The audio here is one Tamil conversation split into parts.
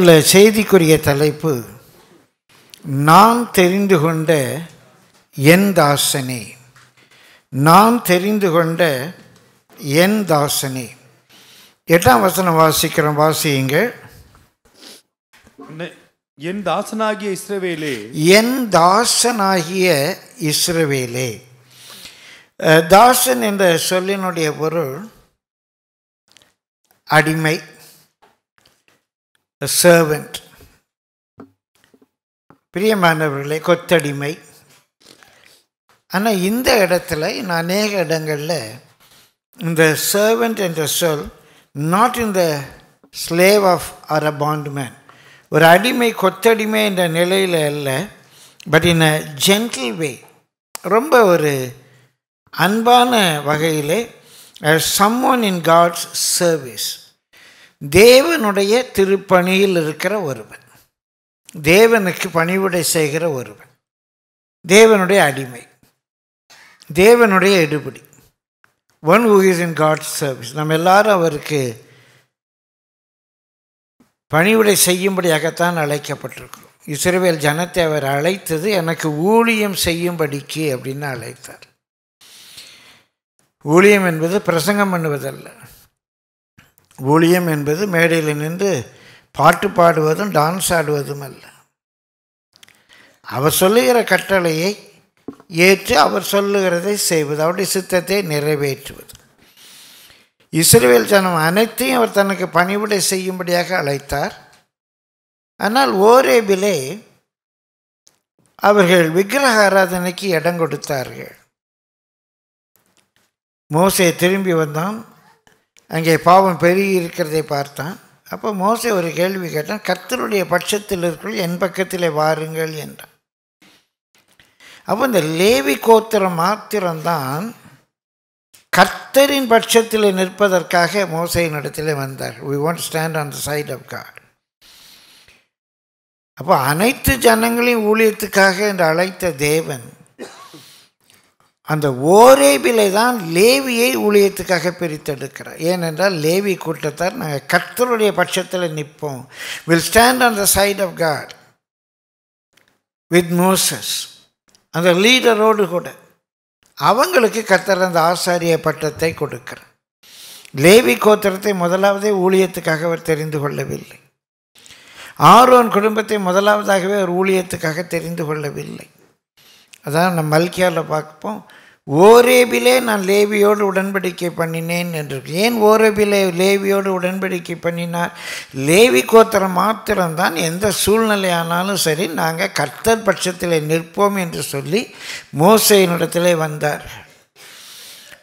தலைப்புள்ள செய்திக்குரிய தலைப்பு நான் தெரிந்து கொண்ட என் தாசனே நான் தெரிந்து கொண்ட என் தாசனே எட்டாம் வசனம் வாசிக்கிறோம் வாசியுங்க என் தாசனாகிய இஸ்ரவேலே என் தாசனாகிய இஸ்ரவேலே தாசன் என்ற சொல்லினுடைய பொருள் அடிமை சர்வெண்ட் பிரியமானவர்களே கொத்தடிமை ஆனால் இந்த இடத்துல இன்னும் அநேக இடங்களில் இந்த சர்வெண்ட் என்ற சொல் not in the slave of or a bondman ஒரு அடிமை கொத்தடிமை என்ற நிலையில் அல்ல பட் இன் அ ஜென்டில் வே ரொம்ப ஒரு அன்பான வகையிலே someone in God's service தேவனுடைய திருப்பணியில் இருக்கிற ஒருவன் தேவனுக்கு பணிவிடை செய்கிற ஒருவன் தேவனுடைய அடிமை தேவனுடைய எடுபடி one who is in God service நம்ம எல்லாரும் அவருக்கு பணிவிடை செய்யும்படியாகத்தான் அழைக்கப்பட்டிருக்கிறோம் இஸ்ரேவேல் ஜனத்தை அவர் அழைத்தது எனக்கு ஊழியம் செய்யும்படிக்கு அப்படின்னு அழைத்தார் ஊழியம் என்பது பிரசங்கம் பண்ணுவதல்ல ஊழியம் என்பது மேடையில் நின்று பாட்டு பாடுவதும் டான்ஸ் ஆடுவதும் அல்ல அவர் சொல்லுகிற கட்டளையை ஏற்று அவர் சொல்லுகிறதை செய்வது அவருடைய சித்தத்தை நிறைவேற்றுவது இஸ்ரேல் ஜனம் அனைத்தையும் அவர் தனக்கு பணிவிடை செய்யும்படியாக அழைத்தார் ஆனால் ஓரேபிலே அவர்கள் விக்கிரக ஆராதனைக்கு இடம் கொடுத்தார்கள் மோசே திரும்பி வந்தான் அங்கே பாவம் பெருகி இருக்கிறதை பார்த்தான் அப்போ மோசை ஒரு கேள்வி கேட்டான் கர்த்தருடைய பட்சத்தில் இருக்கிற என் பக்கத்தில் வாருங்கள் என்றான் அப்போ இந்த லேவி கோத்திரம் மாத்திரம்தான் கர்த்தரின் பட்சத்தில் நிற்பதற்காக மோசையின் இடத்துல வந்தார் we want stand on the side of God அப்போ அனைத்து ஜனங்களையும் ஊழியத்துக்காக என்று அழைத்த தேவன் அந்த ஓரேபிலை தான் லேவியை ஊழியத்துக்காக பிரித்தெடுக்கிறார் ஏனென்றால் லேவி கூட்டத்தார் நாங்கள் கர்த்தருடைய பட்சத்தில் நிற்போம் will stand on the side of God with Moses அந்த லீடரோடு கூட அவங்களுக்கு கத்தர் அந்த ஆசாரிய பட்டத்தை கொடுக்கிறார் லேவி கோத்திரத்தை முதலாவதே ஊழியத்துக்காக அவர் தெரிந்து கொள்ளவில்லை ஆரோன் குடும்பத்தை முதலாவதாகவே அவர் ஊழியத்துக்காக தெரிந்து கொள்ளவில்லை அதான் நம்ம மல்கியாவில் பார்ப்போம் ஓரேபிலே நான் லேவியோடு உடன்படிக்கை பண்ணினேன் என்று ஏன் ஓரேபிலே லேவியோடு உடன்படிக்கை பண்ணினார் லேவி கோத்திரம் மாத்திரம்தான் எந்த சூழ்நிலையானாலும் சரி நாங்கள் கர்த்தர் பட்சத்தில் நிற்போம் என்று சொல்லி மோசையினிடத்திலே வந்தார்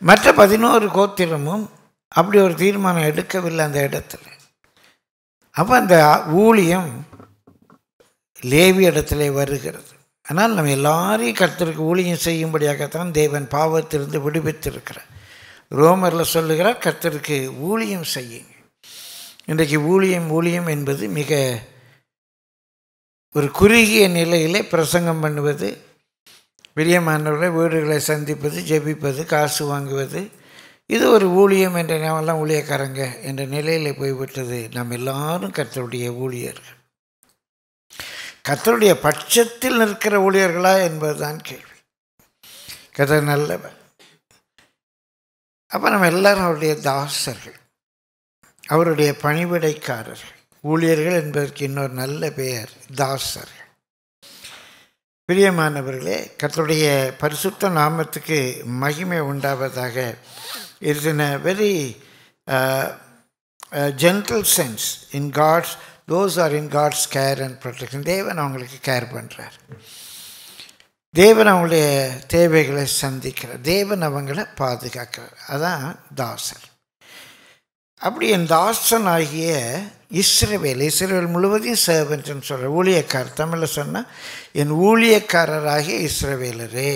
மற்ற பதினோரு கோத்திரமும் அப்படி ஒரு தீர்மானம் எடுக்கவில்லை அந்த இடத்துல அப்போ அந்த ஊழியம் லேவி இடத்துல வருகிறது ஆனால் நம்ம எல்லாரையும் கர்த்தருக்கு ஊழியம் செய்யும்படியாகத்தான் தேவன் பாவத்திலிருந்து விடுவித்திருக்கிறார் ரோமரில் சொல்லுகிறார் கர்த்தருக்கு ஊழியம் செய்யுங்க இன்றைக்கு ஊழியம் ஊழியம் என்பது மிக ஒரு குறுகிய நிலையிலே பிரசங்கம் பண்ணுவது பெரியமானவர்களை வீடுகளை சந்திப்பது ஜெபிப்பது காசு வாங்குவது இது ஒரு ஊழியம் என்ற நாமெல்லாம் ஊழியக்காரங்க என்ற நிலையில் போய்விட்டது நாம் எல்லாரும் கர்த்தருடைய ஊழியர்கள் கத்தருடைய பட்சத்தில் நிற்கிற ஊழியர்களா என்பதுதான் கேள்வி கதை நல்லவர் அப்போ நம்ம எல்லாரும் அவருடைய தாசர்கள் அவருடைய பணிவிடைக்காரர்கள் ஊழியர்கள் என்பதற்கு இன்னொரு நல்ல பெயர் தாசர்கள் பிரியமானவர்களே கத்தருடைய பரிசுத்த நாமத்துக்கு மகிமை உண்டாவதாக it's in a very gentle sense in God's those are in God's care and protection தேவன் அவங்களுக்கு கேர் பண்ணுறார் தேவன் அவங்களுடைய தேவைகளை சந்திக்கிறார் தேவன் அவங்கள பாதுகாக்கிறார் அதான் தாசர் அப்படி என் தாசன் ஆகிய இஸ்ரவேல் இஸ்ரேவேல் முழுவதையும் சேவன்ட்னு சொல்கிற ஊழியக்காரர் தமிழில் சொன்னால் என் ஊழியக்காரராகிய இஸ்ரவேலரே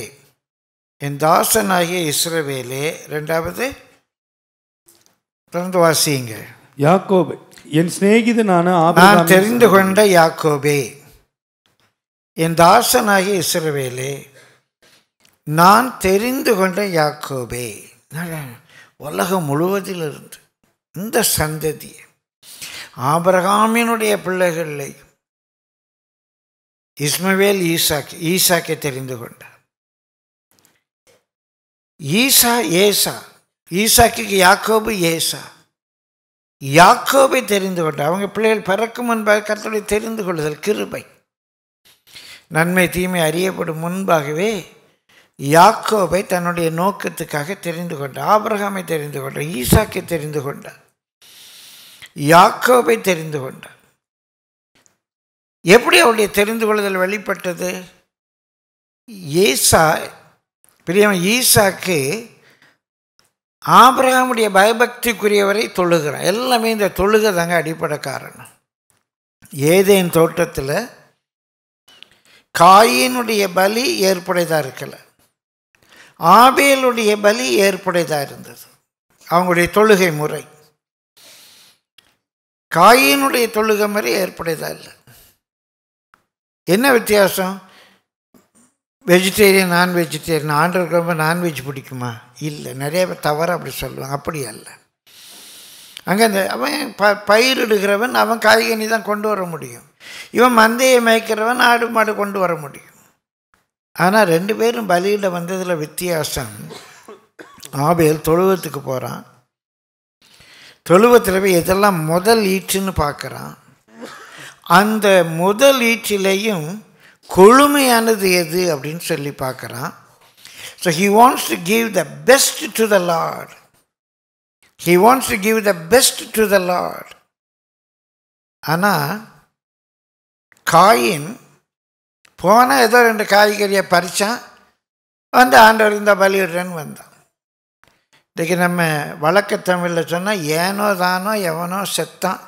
என் தாசனாகிய இஸ்ரவேலே ரெண்டாவது தொடர்ந்து வாசியுங்க யாக்கோபை என் சிநேகிதனான நான் தெரிந்து கொண்ட யாக்கோபே என் தாசனாகிய இஸ்ரவேலே நான் தெரிந்து கொண்ட யாக்கோபே உலகம் முழுவதிலிருந்து இந்த சந்ததியை ஆபரகாமினுடைய பிள்ளைகளை இஸ்மவேல் ஈசாக் ஈசாக்கை தெரிந்து கொண்டார் ஈசா ஏசா ஈசாக்கு யாக்கோபு ஏசா யாக்கோபை தெரிந்து கொண்டு அவங்க பிள்ளைகள் பிறக்கும் முன்பாக கர்த்தரை தெரிந்து கொள்ளுதல் கிருபை நன்மை தீமை அறியப்படும் முன்பாகவே யாக்கோபை தன்னுடைய நோக்கத்துக்காக தெரிந்து கொண்டார் ஆபிரகாமை தெரிந்து கொண்டார் ஈசாக்கை தெரிந்து கொண்டார் யாக்கோபை தெரிந்து கொண்டார் எப்படி அவருடைய தெரிந்து கொள்ளுதல் வெளிப்பட்டது ஏசா பிரியம ஈசாக்கு ஆபிரகாமுடைய பயபக்திக்குரியவரை தொழுகிறான் எல்லாமே இந்த தொழுகை தாங்க அடிப்படை காரணம் ஏதேன் தோட்டத்தில் காயினுடைய பலி ஏற்புடையதாக இருக்கலை ஆபேலுடைய பலி ஏற்புடையதாக இருந்தது அவங்களுடைய தொழுகை முறை காயினுடைய தொழுகை முறை ஏற்புடையதாக இல்லை என்ன வித்தியாசம் வெஜிடேரியன் நான் வெஜிடேரியன் ஆண்டு இருக்கிறவங்க நான்வெஜ் பிடிக்குமா இல்லை நிறைய பேர் தவறு அப்படி சொல்லுவாங்க அப்படி அல்ல அங்கே அந்த அவன் ப பயிரிடுகிறவன் அவன் காய்கனி தான் கொண்டு வர முடியும் இவன் மந்தையை மேய்க்கிறவன் ஆடு மாடு கொண்டு வர முடியும் ஆனால் ரெண்டு பேரும் பலியில் வந்ததில் வித்தியாசம் ஆபேல் தொழுவத்துக்கு போகிறான் தொழுவத்தில் போய் இதெல்லாம் முதல் ஈற்றுன்னு பார்க்குறான் அந்த முதல் ஈற்றிலையும் கொழுமையானது எது அப்படின்னு சொல்லி பார்க்குறான் So he wants to give the best to the Lord. He wants to give the best to the Lord. ஆனால் காயின் போனால் ஏதோ ரெண்டு காய்கறியை பறித்தான் வந்து ஆண்டவர் இருந்தால் பலியிடுறேன்னு வந்தான் இன்றைக்கி நம்ம வழக்க தமிழில் சொன்னால் ஏனோ தானோ எவனோ செத்தான்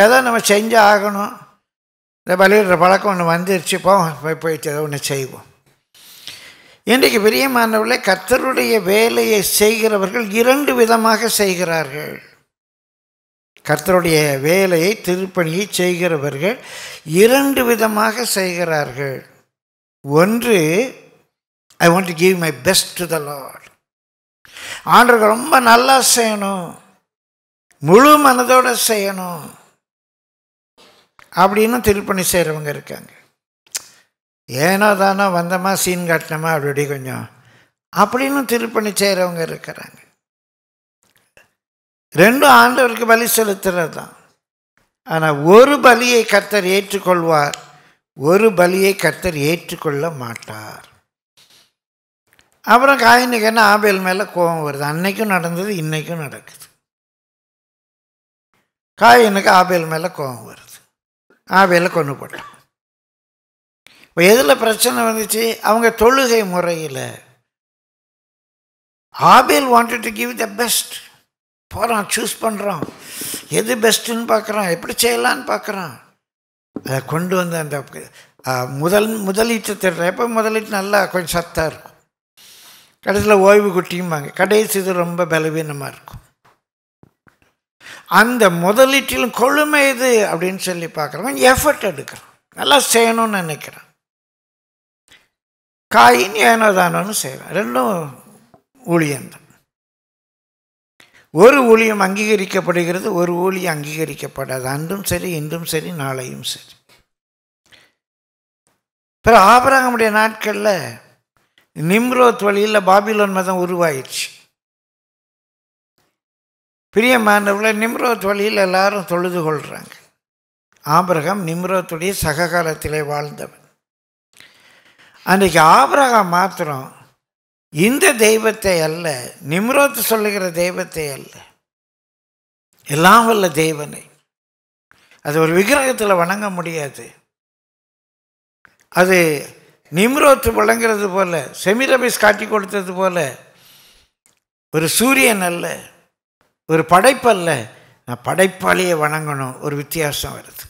ஏதோ நம்ம செஞ்சு ஆகணும் இந்த பலியிடுற பழக்கம் ஒன்று வந்துருச்சு போவோம் போய் போயிட்டு ஏதோ ஒன்று செய்வோம் இன்றைக்கு பெரிய பிரியமானவர்களே கர்த்தருடைய வேலையை செய்கிறவர்கள் இரண்டு விதமாக செய்கிறார்கள் கர்த்தருடைய வேலையை திருப்பணியை செய்கிறவர்கள் இரண்டு விதமாக செய்கிறார்கள் ஒன்று I want to give my best to the Lord ஆண்டவர்கள் ரொம்ப நல்லா செய்யணும் முழு மனதோடு செய்யணும் அப்படின்னு திருப்பணி செய்கிறவங்க இருக்காங்க ஏனோ தானோ வந்தமா சீன் காட்டினமா அப்படி கொஞ்சம் அப்படின்னு திருப்பணி செய்கிறவங்க இருக்கிறாங்க ரெண்டும் ஆண்டவருக்கு பலி செலுத்துறது தான் ஆனால் ஒரு பலியை கர்த்தர் ஏற்றுக்கொள்வார் ஒரு பலியை கர்த்தர் ஏற்றுக்கொள்ள மாட்டார் அப்புறம் என்ன ஆபேல் மேலே கோபம் வருது அன்னைக்கும் நடந்தது இன்றைக்கும் நடக்குது காயினுக்கு ஆபேல் மேலே கோபம் வருது ஆபேல கொண்டு போட்டோம் இப்போ எதில் பிரச்சனை வந்துச்சு அவங்க தொழுகை முறையில் Abel wanted to give the best போகிறான் சூஸ் பண்ணுறான் எது பெஸ்ட்டுன்னு பார்க்குறான் எப்படி செய்யலான்னு பார்க்குறான் அதை கொண்டு வந்து அந்த முதல் முதலீட்டு திடுற எப்போ முதலீட்டு நல்லா கொஞ்சம் சத்தாக இருக்கும் கடைசியில் ஓய்வு குட்டியும்பாங்க கடைசி இது ரொம்ப பலவீனமாக இருக்கும் அந்த முதலீட்டிலும் கொழுமை இது அப்படின்னு சொல்லி பார்க்குறவன் எஃபர்ட் எடுக்கிறான் நல்லா செய்யணும்னு நினைக்கிறான் காயின் ஏனோதானோன்னு செய்கிறான் ரெண்டும் ஊழியம்தான் ஒரு ஊழியம் அங்கீகரிக்கப்படுகிறது ஒரு ஊழியம் அங்கீகரிக்கப்படாது அன்றும் சரி இன்றும் சரி நாளையும் சரி பிற ஆபரகமுடைய நாட்களில் நிம்ரோத் வழியில் பாபிலோன் மதம் உருவாயிடுச்சு மாணவர்களை நிம்ரோத் வழியில் எல்லாரும் தொழுது கொள்கிறாங்க ஆபரகம் நிம்ரோத்துடைய சககாலத்திலே வாழ்ந்தவன் அன்றைக்கு ஆபரகா மாத்திரம் இந்த தெய்வத்தை அல்ல நிம்ரோத்து சொல்லுகிற தெய்வத்தை அல்ல எல்லாம் வல்ல தெய்வனை அது ஒரு விக்கிரகத்தில் வணங்க முடியாது அது நிம்ரோத்து வழங்குறது போல செமிரபிஸ் காட்டி கொடுத்தது போல ஒரு சூரியன் அல்ல ஒரு படைப்பல்ல நான் படைப்பாளியை வணங்கணும் ஒரு வித்தியாசம் வருது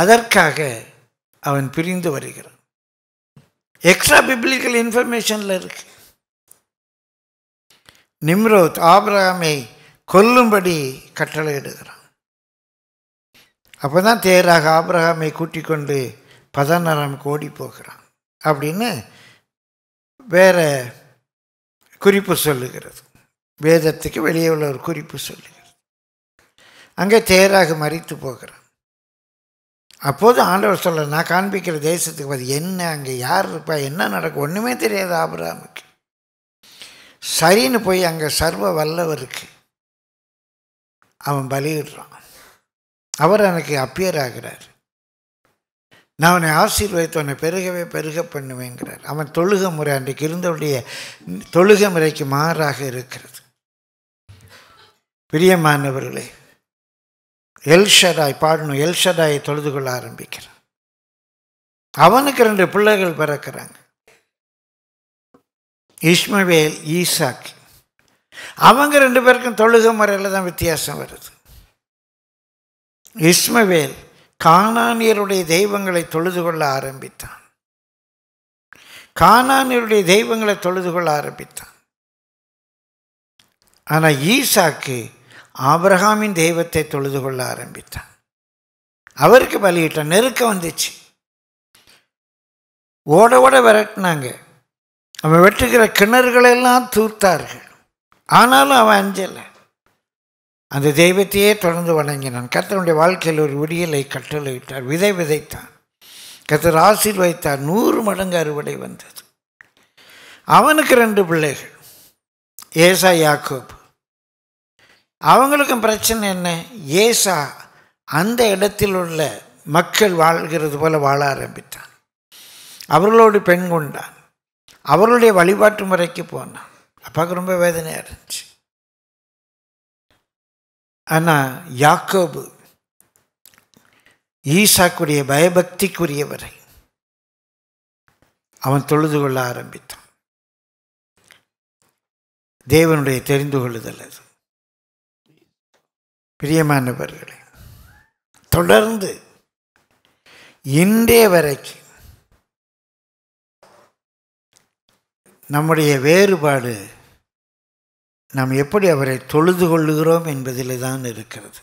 அதற்காக அவன் பிரிந்து வருகிறான் எக்ஸ்ட்ரா பிப்ளிக்கல் இன்ஃபர்மேஷனில் இருக்கு நிம்ரோத் ஆப்ரஹாமை கொல்லும்படி கட்டளையிடுகிறான் அப்போ தான் தேராக ஆப்ரஹாமை கூட்டிக் கொண்டு பதனராமுக்கு ஓடி போகிறான் அப்படின்னு வேற குறிப்பு சொல்லுகிறது வேதத்துக்கு வெளியே உள்ள ஒரு குறிப்பு சொல்லுகிறது அங்கே தேராக மறித்து போகிறான் அப்போது ஆண்டவர் சொல்ல நான் காண்பிக்கிற தேசத்துக்கு பார்த்து என்ன அங்கே யார் இருப்பா என்ன நடக்கும் ஒன்றுமே தெரியாது ஆபராமுக்கு சரின்னு போய் அங்கே சர்வ வல்லவருக்கு அவன் பலியிடுறான் அவர் எனக்கு அப்பியர் ஆகிறார் நான் அவனை ஆசீர்வதித்து அவனை பெருகவே பெருக பண்ணுவேங்கிறார் அவன் தொழுக முறை அன்றைக்கு இருந்தவுடைய தொழுக முறைக்கு மாறாக இருக்கிறது பிரியமானவர்களே எல்ஷடாய் பாடணும் எல்ஷடாயை தொழுது கொள்ள ஆரம்பிக்கிறான் அவனுக்கு ரெண்டு பிள்ளைகள் பிறக்கிறாங்க இஸ்மவேல் ஈசாக் அவங்க ரெண்டு பேருக்கும் தொழுக முறையில் தான் வித்தியாசம் வருது இஸ்மவேல் காணானியருடைய தெய்வங்களை தொழுது கொள்ள ஆரம்பித்தான் காணானியருடைய தெய்வங்களை தொழுது கொள்ள ஆரம்பித்தான் ஆனால் ஈசாக்கு ஆபிரகாமின் தெய்வத்தை தொழுது கொள்ள ஆரம்பித்தான் அவருக்கு பலியிட்ட நெருக்கம் வந்துச்சு ஓட ஓட விரட்டினாங்க அவன் வெட்டுகிற கிணறுகளெல்லாம் தூர்த்தார்கள் ஆனாலும் அவன் அஞ்சலை அந்த தெய்வத்தையே தொடர்ந்து வணங்கினான் கத்தனுடைய வாழ்க்கையில் ஒரு விடியலை கட்டளையிட்டார் விதை விதைத்தான் கத்தர் ஆசீர்வதித்தார் நூறு மடங்கு அறுவடை வந்தது அவனுக்கு ரெண்டு பிள்ளைகள் ஏசா யாக்கோபு அவங்களுக்கும் பிரச்சனை என்ன ஏசா அந்த இடத்தில் உள்ள மக்கள் வாழ்கிறது போல வாழ ஆரம்பித்தான் அவர்களோடு பெண் கொண்டான் அவர்களுடைய வழிபாட்டு முறைக்கு போனான் அப்பாவுக்கு ரொம்ப வேதனையாக இருந்துச்சு ஆனால் யாக்கோபு ஈசாக்குரிய பயபக்திக்குரியவரை அவன் தொழுது கொள்ள ஆரம்பித்தான் தேவனுடைய தெரிந்து கொள்ளுதல் அது பிரியமானவர்களே தொடர்ந்து இன்றே வரைக்கும் நம்முடைய வேறுபாடு நாம் எப்படி அவரை தொழுது கொள்ளுகிறோம் என்பதில் தான் இருக்கிறது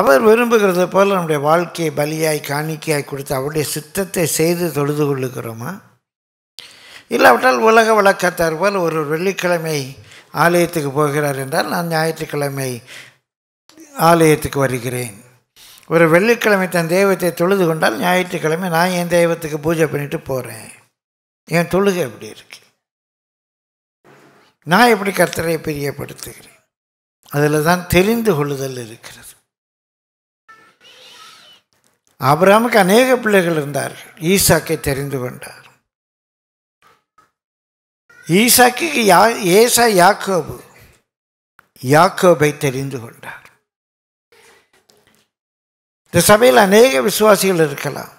அவர் விரும்புகிறது போல் நம்முடைய வாழ்க்கையை பலியாய் காணிக்கையாய் கொடுத்து அவருடைய சித்தத்தை செய்து தொழுது கொள்ளுகிறோமா இல்லாவிட்டால் உலக வழக்கத்தார் போல் ஒரு வெள்ளிக்கிழமை ஆலயத்துக்கு போகிறார் என்றால் நான் ஞாயிற்றுக்கிழமை ஆலயத்துக்கு வருகிறேன் ஒரு வெள்ளிக்கிழமை தன் தெய்வத்தை தொழுது கொண்டால் ஞாயிற்றுக்கிழமை நான் என் தெய்வத்துக்கு பூஜை பண்ணிட்டு போகிறேன் என் தொழுகை எப்படி இருக்கு நான் எப்படி கர்த்தரை பிரியப்படுத்துகிறேன் அதில் தான் தெரிந்து கொள்ளுதல் இருக்கிறது ஆபராமுக்கு அநேக பிள்ளைகள் இருந்தார்கள் ஈசாக்கை தெரிந்து கொண்டார் ஈசாக்கு யா ஏசா யாக்கோபு யாக்கோபை தெரிந்து கொண்டார் இந்த சபையில் அநேக விசுவாசிகள் இருக்கலாம்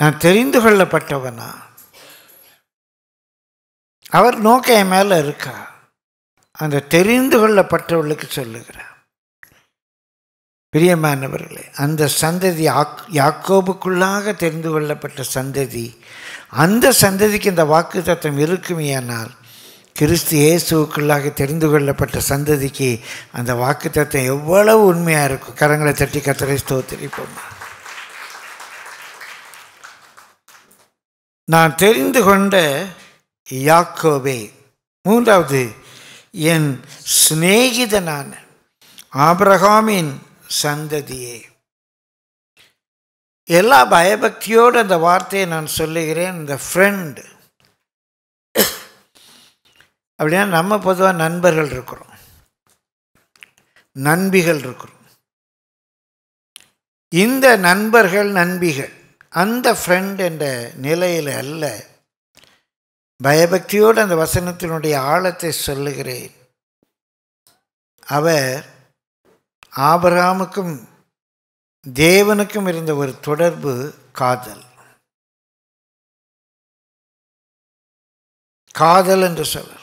நான் தெரிந்து கொள்ளப்பட்டவனா அவர் நோக்கம் என் மேலே இருக்கா அந்த தெரிந்து கொள்ளப்பட்டவர்களுக்கு சொல்லுகிறார் பிரியமானவர்களே அந்த சந்ததி யாக்கோபுக்குள்ளாக தெரிந்து கொள்ளப்பட்ட சந்ததி அந்த சந்ததிக்கு இந்த வாக்கு தத்துவம் இருக்குமையானால் கிறிஸ்து இயேசுக்குள்ளாக தெரிந்து கொள்ளப்பட்ட சந்ததிக்கு அந்த வாக்கு தத்துவம் எவ்வளவு உண்மையாக இருக்கும் கரங்களை தட்டி கத்தரை ஸ்தோத்திரிப்போம் நான் தெரிந்து கொண்ட யாக்கோவே மூன்றாவது என் சிநேகிதனான ஆபிரகாமின் சந்ததியே எல்லா பயபக்தியோடு அந்த வார்த்தையை நான் சொல்லுகிறேன் இந்த ஃப்ரெண்டு அப்படின்னா நம்ம பொதுவாக நண்பர்கள் இருக்கிறோம் நண்பிகள் இருக்கிறோம் இந்த நண்பர்கள் நண்பிகள் அந்த ஃப்ரெண்ட் என்ற நிலையில் அல்ல பயபக்தியோடு அந்த வசனத்தினுடைய ஆழத்தை சொல்லுகிறேன் அவர் ஆபராமுக்கும் தேவனுக்கும் இருந்த ஒரு தொடர்பு காதல் காதல் என்று சொல்ல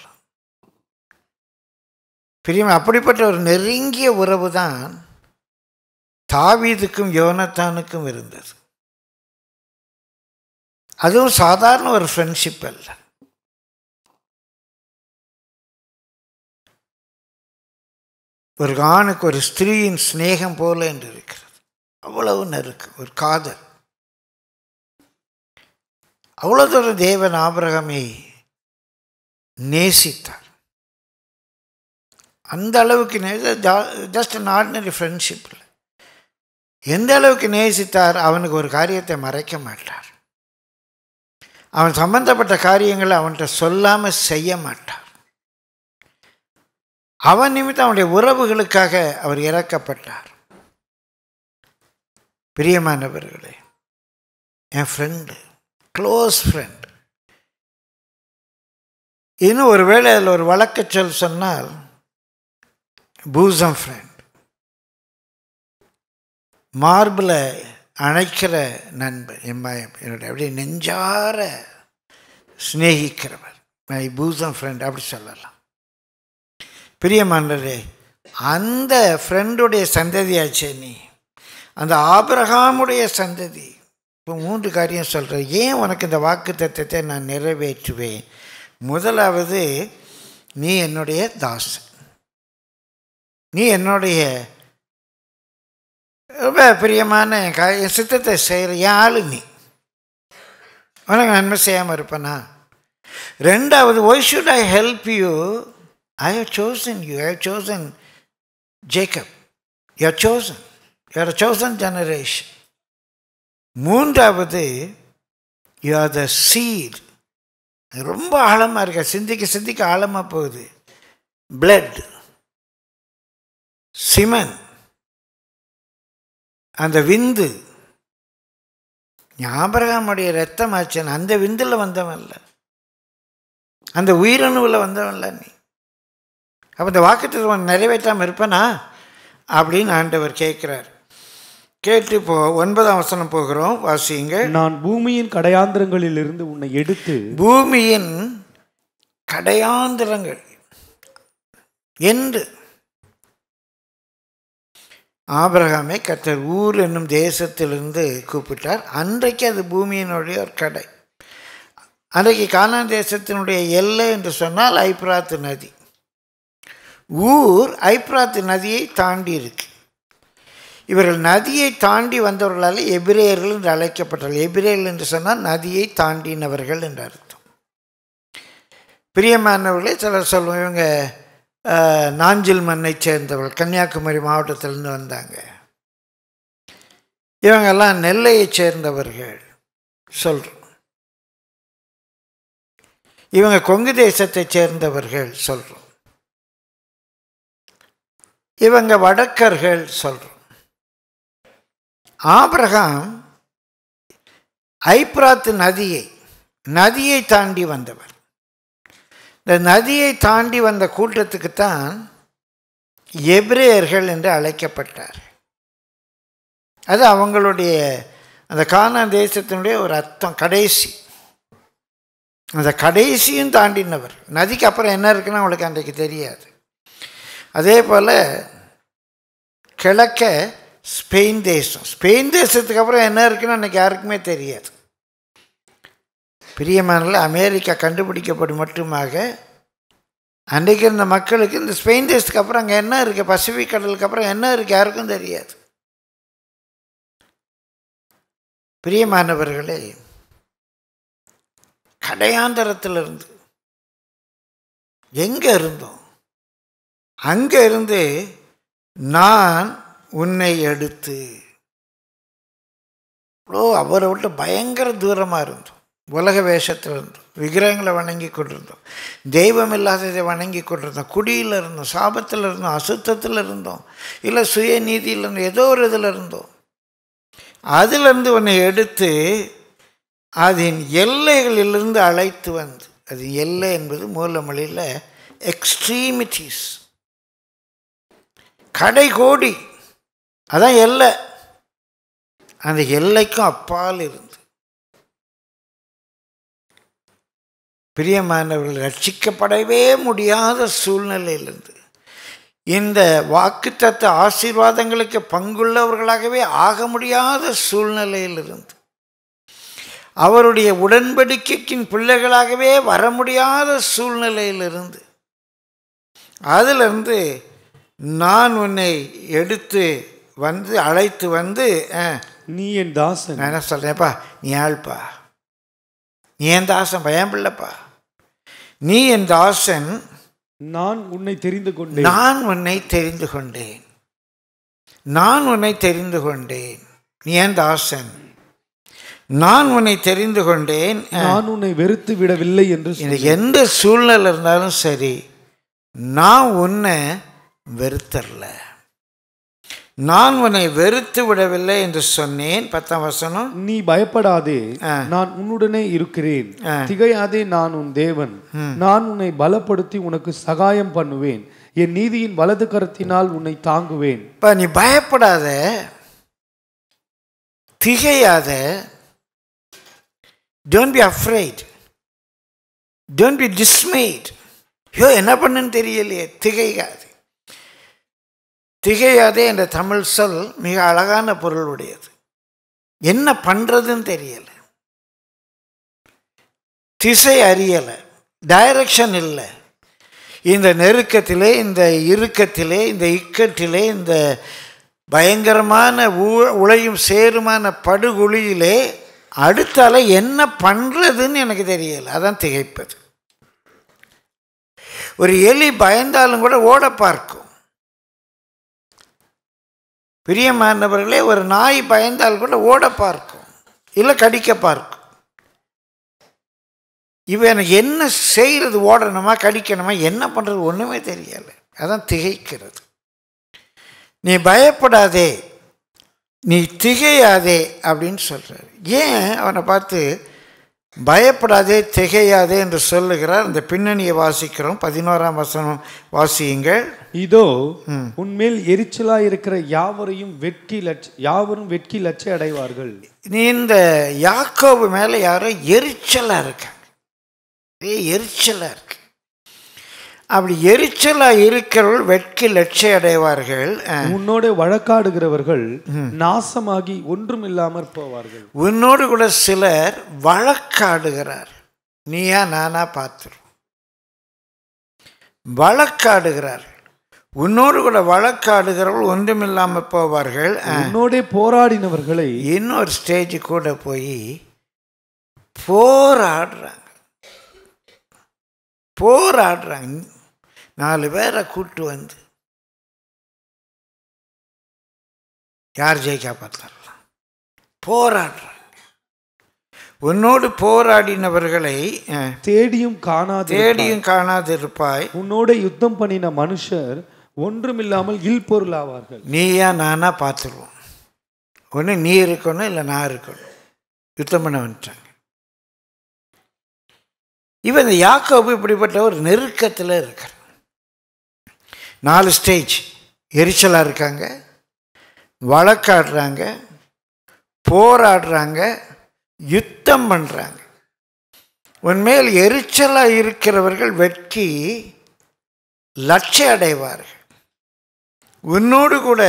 பிரியம் அப்படிப்பட்ட ஒரு நெருங்கிய உறவு தான் தாவீதுக்கும் யோனத்தானுக்கும் இருந்தது அதுவும் சாதாரண ஒரு ஃப்ரெண்ட்ஷிப் அல்ல ஒரு ஆணுக்கு ஒரு ஸ்திரீயின் ஸ்நேகம் போல என்று இருக்கிறது அவ்வளவு நெருக்கு ஒரு காதல் அவ்வளோதொரு தேவன் ஆபிரகமை நேசித்தார் அந்த அளவுக்கு நேச ஜஸ்ட் அன் ஆர்டினரி ஃப்ரெண்ட்ஷிப் எந்த அளவுக்கு நேசித்தார் அவனுக்கு ஒரு காரியத்தை மறைக்க மாட்டார் அவன் சம்பந்தப்பட்ட காரியங்களை அவன்கிட்ட சொல்லாமல் செய்ய மாட்டார் அவன் நிமித்தம் அவனுடைய உறவுகளுக்காக அவர் இறக்கப்பட்டார் பிரியமானவர்களே என் ஃப்ரெண்டு க்ளோஸ் ஃப்ரெண்ட் இன்னும் ஒரு வேளை அதில் ஒரு வழக்கச் சொல் சொன்னால் பூசம் ஃப்ரெண்ட் மார்பில் அணைக்கிற நண்பர் என்னுடைய அப்படி நெஞ்சார ஸ்நேகிக்கிறவர் மை பூசம் ஃப்ரெண்ட் அப்படி சொல்லலாம் பிரியமானரே அந்த ஃப்ரெண்டுடைய சந்ததியாச்சே நீ அந்த ஆபிரகாமுடைய சந்ததி இப்போ மூன்று காரியம் சொல்கிறேன் ஏன் உனக்கு இந்த வாக்கு தத்துவத்தை நான் நிறைவேற்றுவேன் முதலாவது நீ என்னுடைய தாஸ் நீ என்னுடைய ரொம்ப பிரியமான என் சித்தத்தை செய்கிற என் ஆளு நீ உனக்கு நன்மை செய்யாமல் இருப்பேனா ரெண்டாவது why should I help you I have chosen you I have chosen Jacob you have chosen you are chosen generation மூன்றாவது யூ ஆர் த சீர் ரொம்ப ஆழமாக இருக்க சிந்திக்க சிந்திக்க ஆழமாக போகுது பிளட் சிமன் அந்த விந்து ஞாபகமுடைய ரத்தம் ஆச்சன் அந்த விந்தில் வந்தவன் இல்லை அந்த உயிரணுவில் வந்தவன் இல்லை நீ அப்போ இந்த வாக்கு நிறைவேற்றாமல் இருப்பேனா அப்படின்னு ஆண்டவர் கேட்குறார் கேட்டு போ ஒன்பதாம் வசனம் போகிறோம் வாசிங்க நான் பூமியின் கடையாந்திரங்களில் இருந்து உன்னை எடுத்து பூமியின் கடையாந்திரங்கள் என்று ஆபிரகாமை கத்தர் ஊர் என்னும் தேசத்திலிருந்து கூப்பிட்டார் அன்றைக்கு அது பூமியினுடைய ஒரு கடை அன்றைக்கு கானான் தேசத்தினுடைய எல்லை என்று சொன்னால் ஐப்ராத் நதி ஊர் ஐப்ராத்து நதியை தாண்டி இருக்குது இவர்கள் நதியை தாண்டி வந்தவர்களால் எபிரேயர்கள் என்று அழைக்கப்பட்டார்கள் எபிரேயர்கள் என்று சொன்னால் நதியை தாண்டினவர்கள் என்று அர்த்தம் பிரியமானவர்களே சிலர் சொல்லுவோம் இவங்க நாஞ்சில் மண்ணை சேர்ந்தவர்கள் கன்னியாகுமரி மாவட்டத்திலிருந்து வந்தாங்க இவங்கெல்லாம் நெல்லையைச் சேர்ந்தவர்கள் சொல்கிறோம் இவங்க கொங்கு தேசத்தை சேர்ந்தவர்கள் சொல்கிறோம் இவங்க வடக்கர்கள் சொல்கிறோம் ஆபிரகாம் ஐப்ராத்து நதியை நதியை தாண்டி வந்தவர் இந்த நதியை தாண்டி வந்த கூட்டத்துக்குத்தான் எப்ரேயர்கள் என்று அழைக்கப்பட்டார் அது அவங்களுடைய அந்த காணான் தேசத்தினுடைய ஒரு அர்த்தம் கடைசி அந்த கடைசியும் தாண்டினவர் நதிக்கு அப்புறம் என்ன இருக்குன்னு அவங்களுக்கு அன்றைக்கு தெரியாது அதே போல் கிழக்க ஸ்பெயின் தேசம் ஸ்பெயின் தேசத்துக்கு அப்புறம் என்ன இருக்குன்னு அன்றைக்கி யாருக்குமே தெரியாது பிரியமானல அமெரிக்கா கண்டுபிடிக்கப்படும் மட்டுமாக அன்றைக்கு இருந்த மக்களுக்கு இந்த ஸ்பெயின் தேசத்துக்கு அப்புறம் அங்கே என்ன இருக்குது பசிபிக் கடலுக்கு அப்புறம் என்ன இருக்குது யாருக்கும் தெரியாது பிரியமானவர்களே கடையாந்தரத்திலிருந்து எங்கே இருந்தோம் அங்கே இருந்து நான் உன்னை எடுத்து இவ்வளோ அவரை விட்டு பயங்கர தூரமாக இருந்தோம் உலக வேஷத்தில் இருந்தோம் விக்கிரகங்களை வணங்கி கொண்டிருந்தோம் தெய்வம் இல்லாததை வணங்கி கொண்டிருந்தோம் குடியில் இருந்தோம் சாபத்தில் இருந்தோம் அசுத்தத்தில் இருந்தோம் இல்லை சுய நீதியில் இருந்தோம் ஏதோ ஒரு இதில் இருந்தோம் அதிலிருந்து உன்னை எடுத்து அதன் எல்லைகளிலிருந்து அழைத்து வந்து அது எல்லை என்பது மூலமொழியில் எக்ஸ்ட்ரீமிட்டிஸ் கோடி அதான் எல்லை அந்த எல்லைக்கும் அப்பால் இருந்து பிரியமானவர்கள் ரட்சிக்கப்படவே முடியாத சூழ்நிலையிலிருந்து இந்த வாக்குத்தத்த ஆசீர்வாதங்களுக்கு பங்குள்ளவர்களாகவே ஆக முடியாத சூழ்நிலையிலிருந்து அவருடைய உடன்படிக்கைக்கின் பிள்ளைகளாகவே வர முடியாத சூழ்நிலையிலிருந்து அதிலிருந்து நான் உன்னை எடுத்து வந்து அழைத்து வந்து நீ என் தாசன் நான் என்ன சொல்கிறேன்ப்பா நீ ஆள்ப்பா நீ என் தாசன் பயம் இல்லைப்பா நீ என் தாசன் நான் உன்னை தெரிந்து கொண்டேன் நான் உன்னை தெரிந்து கொண்டேன் நான் உன்னை தெரிந்து கொண்டேன் நீ என் தாசன் நான் உன்னை தெரிந்து கொண்டேன் நான் உன்னை வெறுத்து விடவில்லை என்று எந்த சூழ்நிலை இருந்தாலும் சரி நான் உன்னை வெறுத்தரலை நான் உன்னை வெறுத்து விடவில்லை என்று சொன்னேன் பத்தாம் வசனம் நீ பயப்படாதே நான் உன்னுடனே இருக்கிறேன் திகையாதே நான் உன் தேவன் நான் உன்னை பலப்படுத்தி உனக்கு சகாயம் பண்ணுவேன் என் நீதியின் வலது கருத்தினால் உன்னை தாங்குவேன் நீ பயப்படாத திகையாத don't be afraid don't be dismayed ஐயோ என்ன பண்ணுன்னு தெரியலையே திகைகாது திகையாதே என்ற தமிழ் சொல் மிக அழகான பொருளுடையது என்ன பண்ணுறதுன்னு தெரியலை திசை அறியலை டைரக்ஷன் இல்லை இந்த நெருக்கத்திலே இந்த இறுக்கத்திலே இந்த இக்கட்டிலே இந்த பயங்கரமான உழையும் சேருமான படுகுழியிலே அடுத்தால என்ன பண்ணுறதுன்னு எனக்கு தெரியலை அதான் திகைப்பது ஒரு எலி பயந்தாலும் கூட ஓட பார்க்கும் பிரியமானவர்களே ஒரு நாய் பயந்தால் கூட ஓட பார்க்கும் இல்லை கடிக்க பார்க்கும் இவன் எனக்கு என்ன செய்கிறது ஓடணுமா கடிக்கணுமா என்ன பண்ணுறது ஒன்றுமே தெரியலை அதான் திகைக்கிறது நீ பயப்படாதே நீ திகையாதே அப்படின்னு சொல்கிறார் ஏன் அவனை பார்த்து பயப்படாதே திகையாதே என்று சொல்லுகிறார் இந்த பின்னணியை வாசிக்கிறோம் பதினோராம் வசனம் வாசியுங்கள் இதோ உண்மையில் எரிச்சலா இருக்கிற யாவரையும் வெட்கி லட்ச யாவரும் வெட்கி லட்ச அடைவார்கள் நீ இந்த யாக்கோவு மேலே யாரோ எரிச்சலா இருக்காங்க எரிச்சலா இருக்கு அப்படி எரிச்சலாக இருக்கிறவர்கள் வெட்கி லட்சை அடைவார்கள் உன்னோட வழக்காடுகிறவர்கள் நாசமாகி ஒன்றும் இல்லாமல் போவார்கள் உன்னோடு கூட சிலர் வழக்காடுகிறார் நீயா நானா பார்த்துரும் வழக்காடுகிறார்கள் உன்னோடு கூட வழக்காடுகிறவர்கள் ஒன்றும் இல்லாமல் போவார்கள் உன்னோட போராடினவர்களை இன்னொரு ஸ்டேஜ் கூட போய் போராடுறாங்க போராடுறாங்க நாலு பேரை கூப்பிட்டு வந்து யார் ஜெயிக்கா பார்த்தாரலாம் போராடுறாங்க உன்னோடு போராடினவர்களை தேடியும் காணாது தேடியும் இருப்பாய் உன்னோட யுத்தம் பண்ணின மனுஷர் ஒன்றுமில்லாமல் இல்பொருள் ஆவார்கள் நீயா நானா பார்த்துருவோம் ஒன்று நீ இருக்கணும் இல்லை நான் இருக்கணும் யுத்தம் பண்ண வந்துட்டாங்க இவன் இந்த யாக்கோபு இப்படிப்பட்ட ஒரு நெருக்கத்தில் இருக்கிறார் நாலு ஸ்டேஜ் எரிச்சலாக இருக்காங்க வழக்காடுறாங்க போராடுறாங்க யுத்தம் பண்ணுறாங்க உண்மையில் எரிச்சலாக இருக்கிறவர்கள் வெற்றி லட்சம் அடைவார்கள் உன்னோடு கூட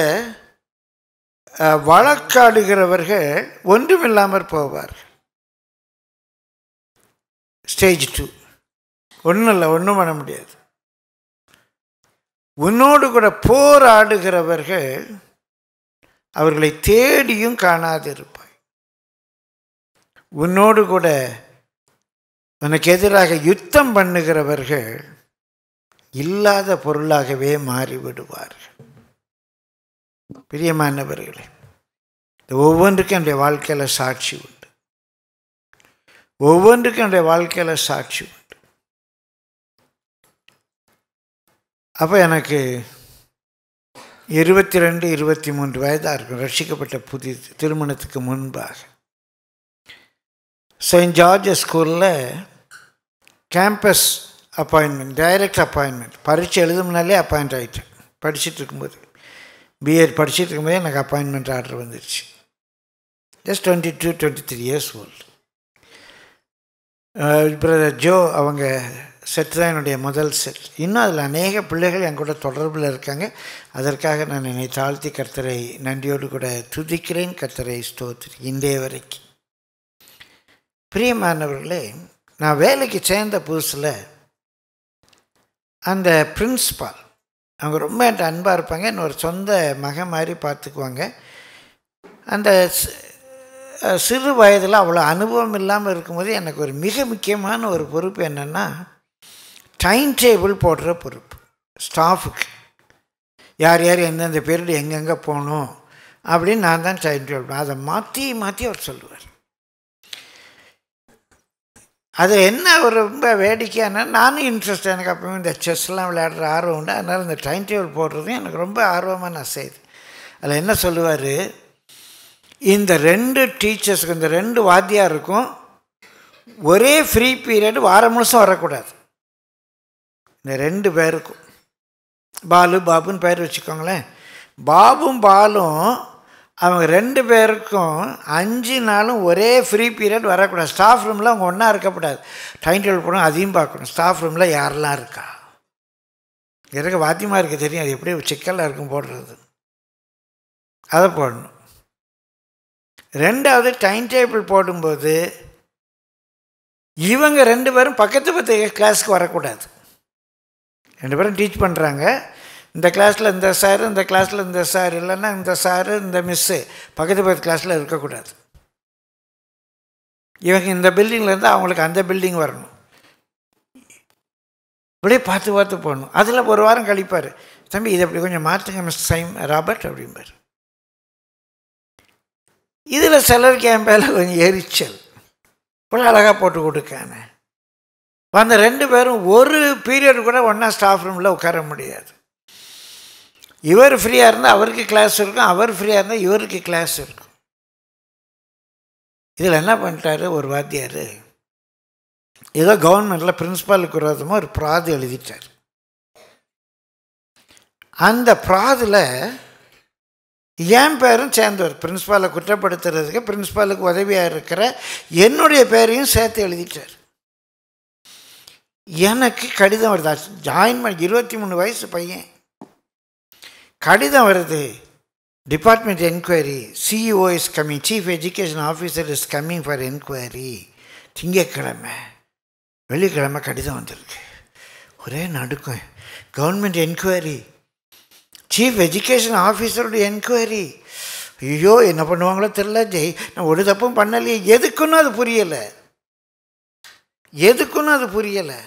வழக்காடுகிறவர்கள் ஒன்றுமில்லாமற் போவார்கள் ஸ்டேஜ் டூ ஒன்றும் இல்லை ஒன்றும் பண்ண முடியாது உன்னோடு கூட போராடுகிறவர்கள் அவர்களை தேடியும் காணாதிருப்பாய் உன்னோடு கூட உனக்கு எதிராக யுத்தம் பண்ணுகிறவர்கள் இல்லாத பொருளாகவே மாறிவிடுவார்கள் பிரியமானவர்களே இந்த ஒவ்வொன்றுக்கும் என்னுடைய வாழ்க்கையில் சாட்சி உண்டு ஒவ்வொன்றுக்கும் என்னுடைய வாழ்க்கையில் சாட்சி உண்டு அப்போ எனக்கு இருபத்தி ரெண்டு இருபத்தி மூன்று வயதாக இருக்கும் ரட்சிக்கப்பட்ட புதி திருமணத்துக்கு முன்பாக செயின்ட் ஜார்ஜஸ் ஸ்கூலில் கேம்பஸ் அப்பாயின்மெண்ட் டைரக்ட் அப்பாயின்மெண்ட் பரீட்சை எழுதும்னாலே அப்பாயிண்ட் ஆகிட்டேன் படிச்சுட்டு இருக்கும்போது பிஎட் படிச்சுட்டு இருக்கும்போதே எனக்கு அப்பாயின்மெண்ட் ஆர்டர் வந்துடுச்சு just twenty two twenty three years old brother Joe அவங்க செட் தான் என்னுடைய முதல் செட் இன்னும் அதில் அநேக பிள்ளைகள் என் கூட தொடர்பில் இருக்காங்க அதற்காக நான் என்னை தாழ்த்தி கர்த்தரை நன்றியோடு கூட துதிக்கிறேன் கர்த்தரை ஸ்தோத்திரி இன்றைய வரைக்கும் பிரியமானவர்களே நான் வேலைக்கு சேர்ந்த புதுசில் அந்த பிரின்ஸ்பால் அவங்க ரொம்ப என்கிட்ட அன்பாக இருப்பாங்க என்னோட சொந்த மக மாதிரி பார்த்துக்குவாங்க அந்த சிறு வயதில் அவ்வளோ அனுபவம் இல்லாமல் இருக்கும்போது எனக்கு ஒரு மிக முக்கியமான ஒரு பொறுப்பு என்னென்னா டைம் டேபிள் போடுற பொறுப்பு ஸ்டாஃபுக்கு யார் யார் எந்தெந்த பீரியட் எங்கெங்கே போகணும் அப்படின்னு நான் தான் டைம் டேபிள் அதை மாற்றி மாற்றி அவர் சொல்லுவார் அது என்ன ஒரு ரொம்ப வேடிக்கையான நானும் இன்ட்ரெஸ்ட் எனக்கு அப்புறமே இந்த செஸ்லாம் விளையாடுற ஆர்வம் உண்டு அதனால் இந்த டைம் டேபிள் போடுறதும் எனக்கு ரொம்ப ஆர்வமாக நான் செய்யுது அதில் என்ன சொல்லுவார் இந்த ரெண்டு டீச்சர்ஸுக்கு இந்த ரெண்டு வாத்தியாருக்கும் ஒரே ஃப்ரீ பீரியடு வாரம் முழுசும் வரக்கூடாது இந்த ரெண்டு பேருக்கும் பாலு பாபுன்னு பேர் வச்சுக்கோங்களேன் பாபும் பாலும் அவங்க ரெண்டு பேருக்கும் அஞ்சு நாளும் ஒரே ஃப்ரீ பீரியட் வரக்கூடாது ஸ்டாஃப் ரூமில் அவங்க ஒன்றா இருக்கக்கூடாது டைம் டேபிள் போனால் அதையும் பார்க்கணும் ஸ்டாஃப் ரூமில் யாரெல்லாம் இருக்கா எனக்கு வாத்தியமாக இருக்க தெரியும் அது எப்படி சிக்கலாக இருக்கும் போடுறது அதை போடணும் ரெண்டாவது டைம் டேபிள் போடும்போது இவங்க ரெண்டு பேரும் பக்கத்து பக்கத்து கிளாஸுக்கு வரக்கூடாது ரெண்டு பேரும் டீச் பண்ணுறாங்க இந்த கிளாஸில் இந்த சார் இந்த கிளாஸில் இந்த சார் இல்லைன்னா இந்த சாரு இந்த மிஸ்ஸு பக்கத்து பக்கத்து கிளாஸில் இருக்கக்கூடாது இவங்க இந்த பில்டிங்லேருந்து அவங்களுக்கு அந்த பில்டிங் வரணும் இப்படியே பார்த்து பார்த்து போகணும் அதில் ஒரு வாரம் கழிப்பார் தம்பி இதை அப்படி கொஞ்சம் மாற்றுங்க மிஸ் சைம் ராபர்ட் அப்படிம்பார் இதில் சிலருக்கு என் பேரில் கொஞ்சம் எரிச்சல் இவ்வளோ அழகாக போட்டு கொடுக்கானே அந்த ரெண்டு பேரும் ஒரு பீரியட் கூட ஒன்றா ஸ்டாஃப் ரூமில் உட்கார முடியாது இவர் ஃப்ரீயாக இருந்தால் அவருக்கு கிளாஸ் இருக்கும் அவர் ஃப்ரீயாக இருந்தால் இவருக்கு கிளாஸ் இருக்கும் இதில் என்ன பண்ணிட்டாரு ஒரு வாத்தியார் ஏதோ கவர்மெண்ட்டில் பிரின்ஸிபாலுக்கு விரோதமாக ஒரு பிராது எழுதிட்டார் அந்த பிராதில் என் பேரும் சேர்ந்தவர் பிரின்ஸிபாலை குற்றப்படுத்துறதுக்கு பிரின்ஸிபாலுக்கு உதவியாக இருக்கிற என்னுடைய பேரையும் சேர்த்து எழுதிட்டார் எனக்கு கடிதம் வருது ஜாயின் பண்ண இருபத்தி மூணு வயசு பையன் கடிதம் வருது department enquiry CEO is coming chief education officer is coming for enquiry திங்கக்கிழமை வெள்ளிக்கிழமை கடிதம் வந்திருக்கு ஒரே நடுக்கம் கவர்மெண்ட் என்கொயரி சீஃப் எஜுகேஷன் ஆஃபீஸருடைய என்கொயரி ஐயோ என்ன பண்ணுவாங்களோ தெரில ஜெய் நான் ஒரு தப்பும் பண்ணலையே எதுக்குன்னு அது புரியலை எதுக்குன்னு அது புரியலை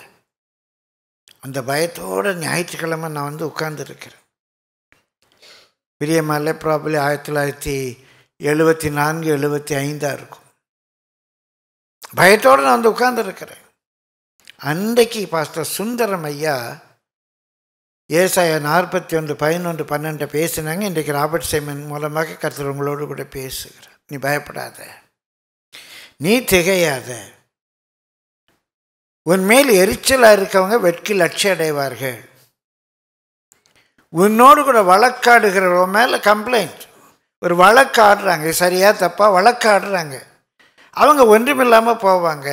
அந்த பயத்தோடு ஞாயிற்றுக்கிழமை நான் வந்து உட்கார்ந்துருக்கிறேன் மலை ப்ராப்ளி ஆயிரத்தி தொள்ளாயிரத்தி எழுபத்தி நான்கு எழுபத்தி ஐந்தாக இருக்கும் பயத்தோடு நான் வந்து உட்கார்ந்துருக்கிறேன் அன்றைக்கு பாஸ்டர் சுந்தரம் ஐயா ஏசாய நாற்பத்தி ஒன்று பதினொன்று பன்னெண்டு பேசினாங்க இன்றைக்கு ராபர்ட் சைமன் மூலமாக கருத்துறவங்களோடு கூட பேசுகிறேன் நீ பயப்படாத நீ திகையாத உன் மேல் எரிச்சலாக இருக்கவங்க வெட்கி லட்சியம் அடைவார்கள் உன்னோடு கூட வழக்காடுகிறவங்க மேலே கம்ப்ளைண்ட் ஒரு வழக்கு ஆடுறாங்க சரியாக தப்பாக வழக்கு ஆடுறாங்க அவங்க ஒன்றுமில்லாமல் போவாங்க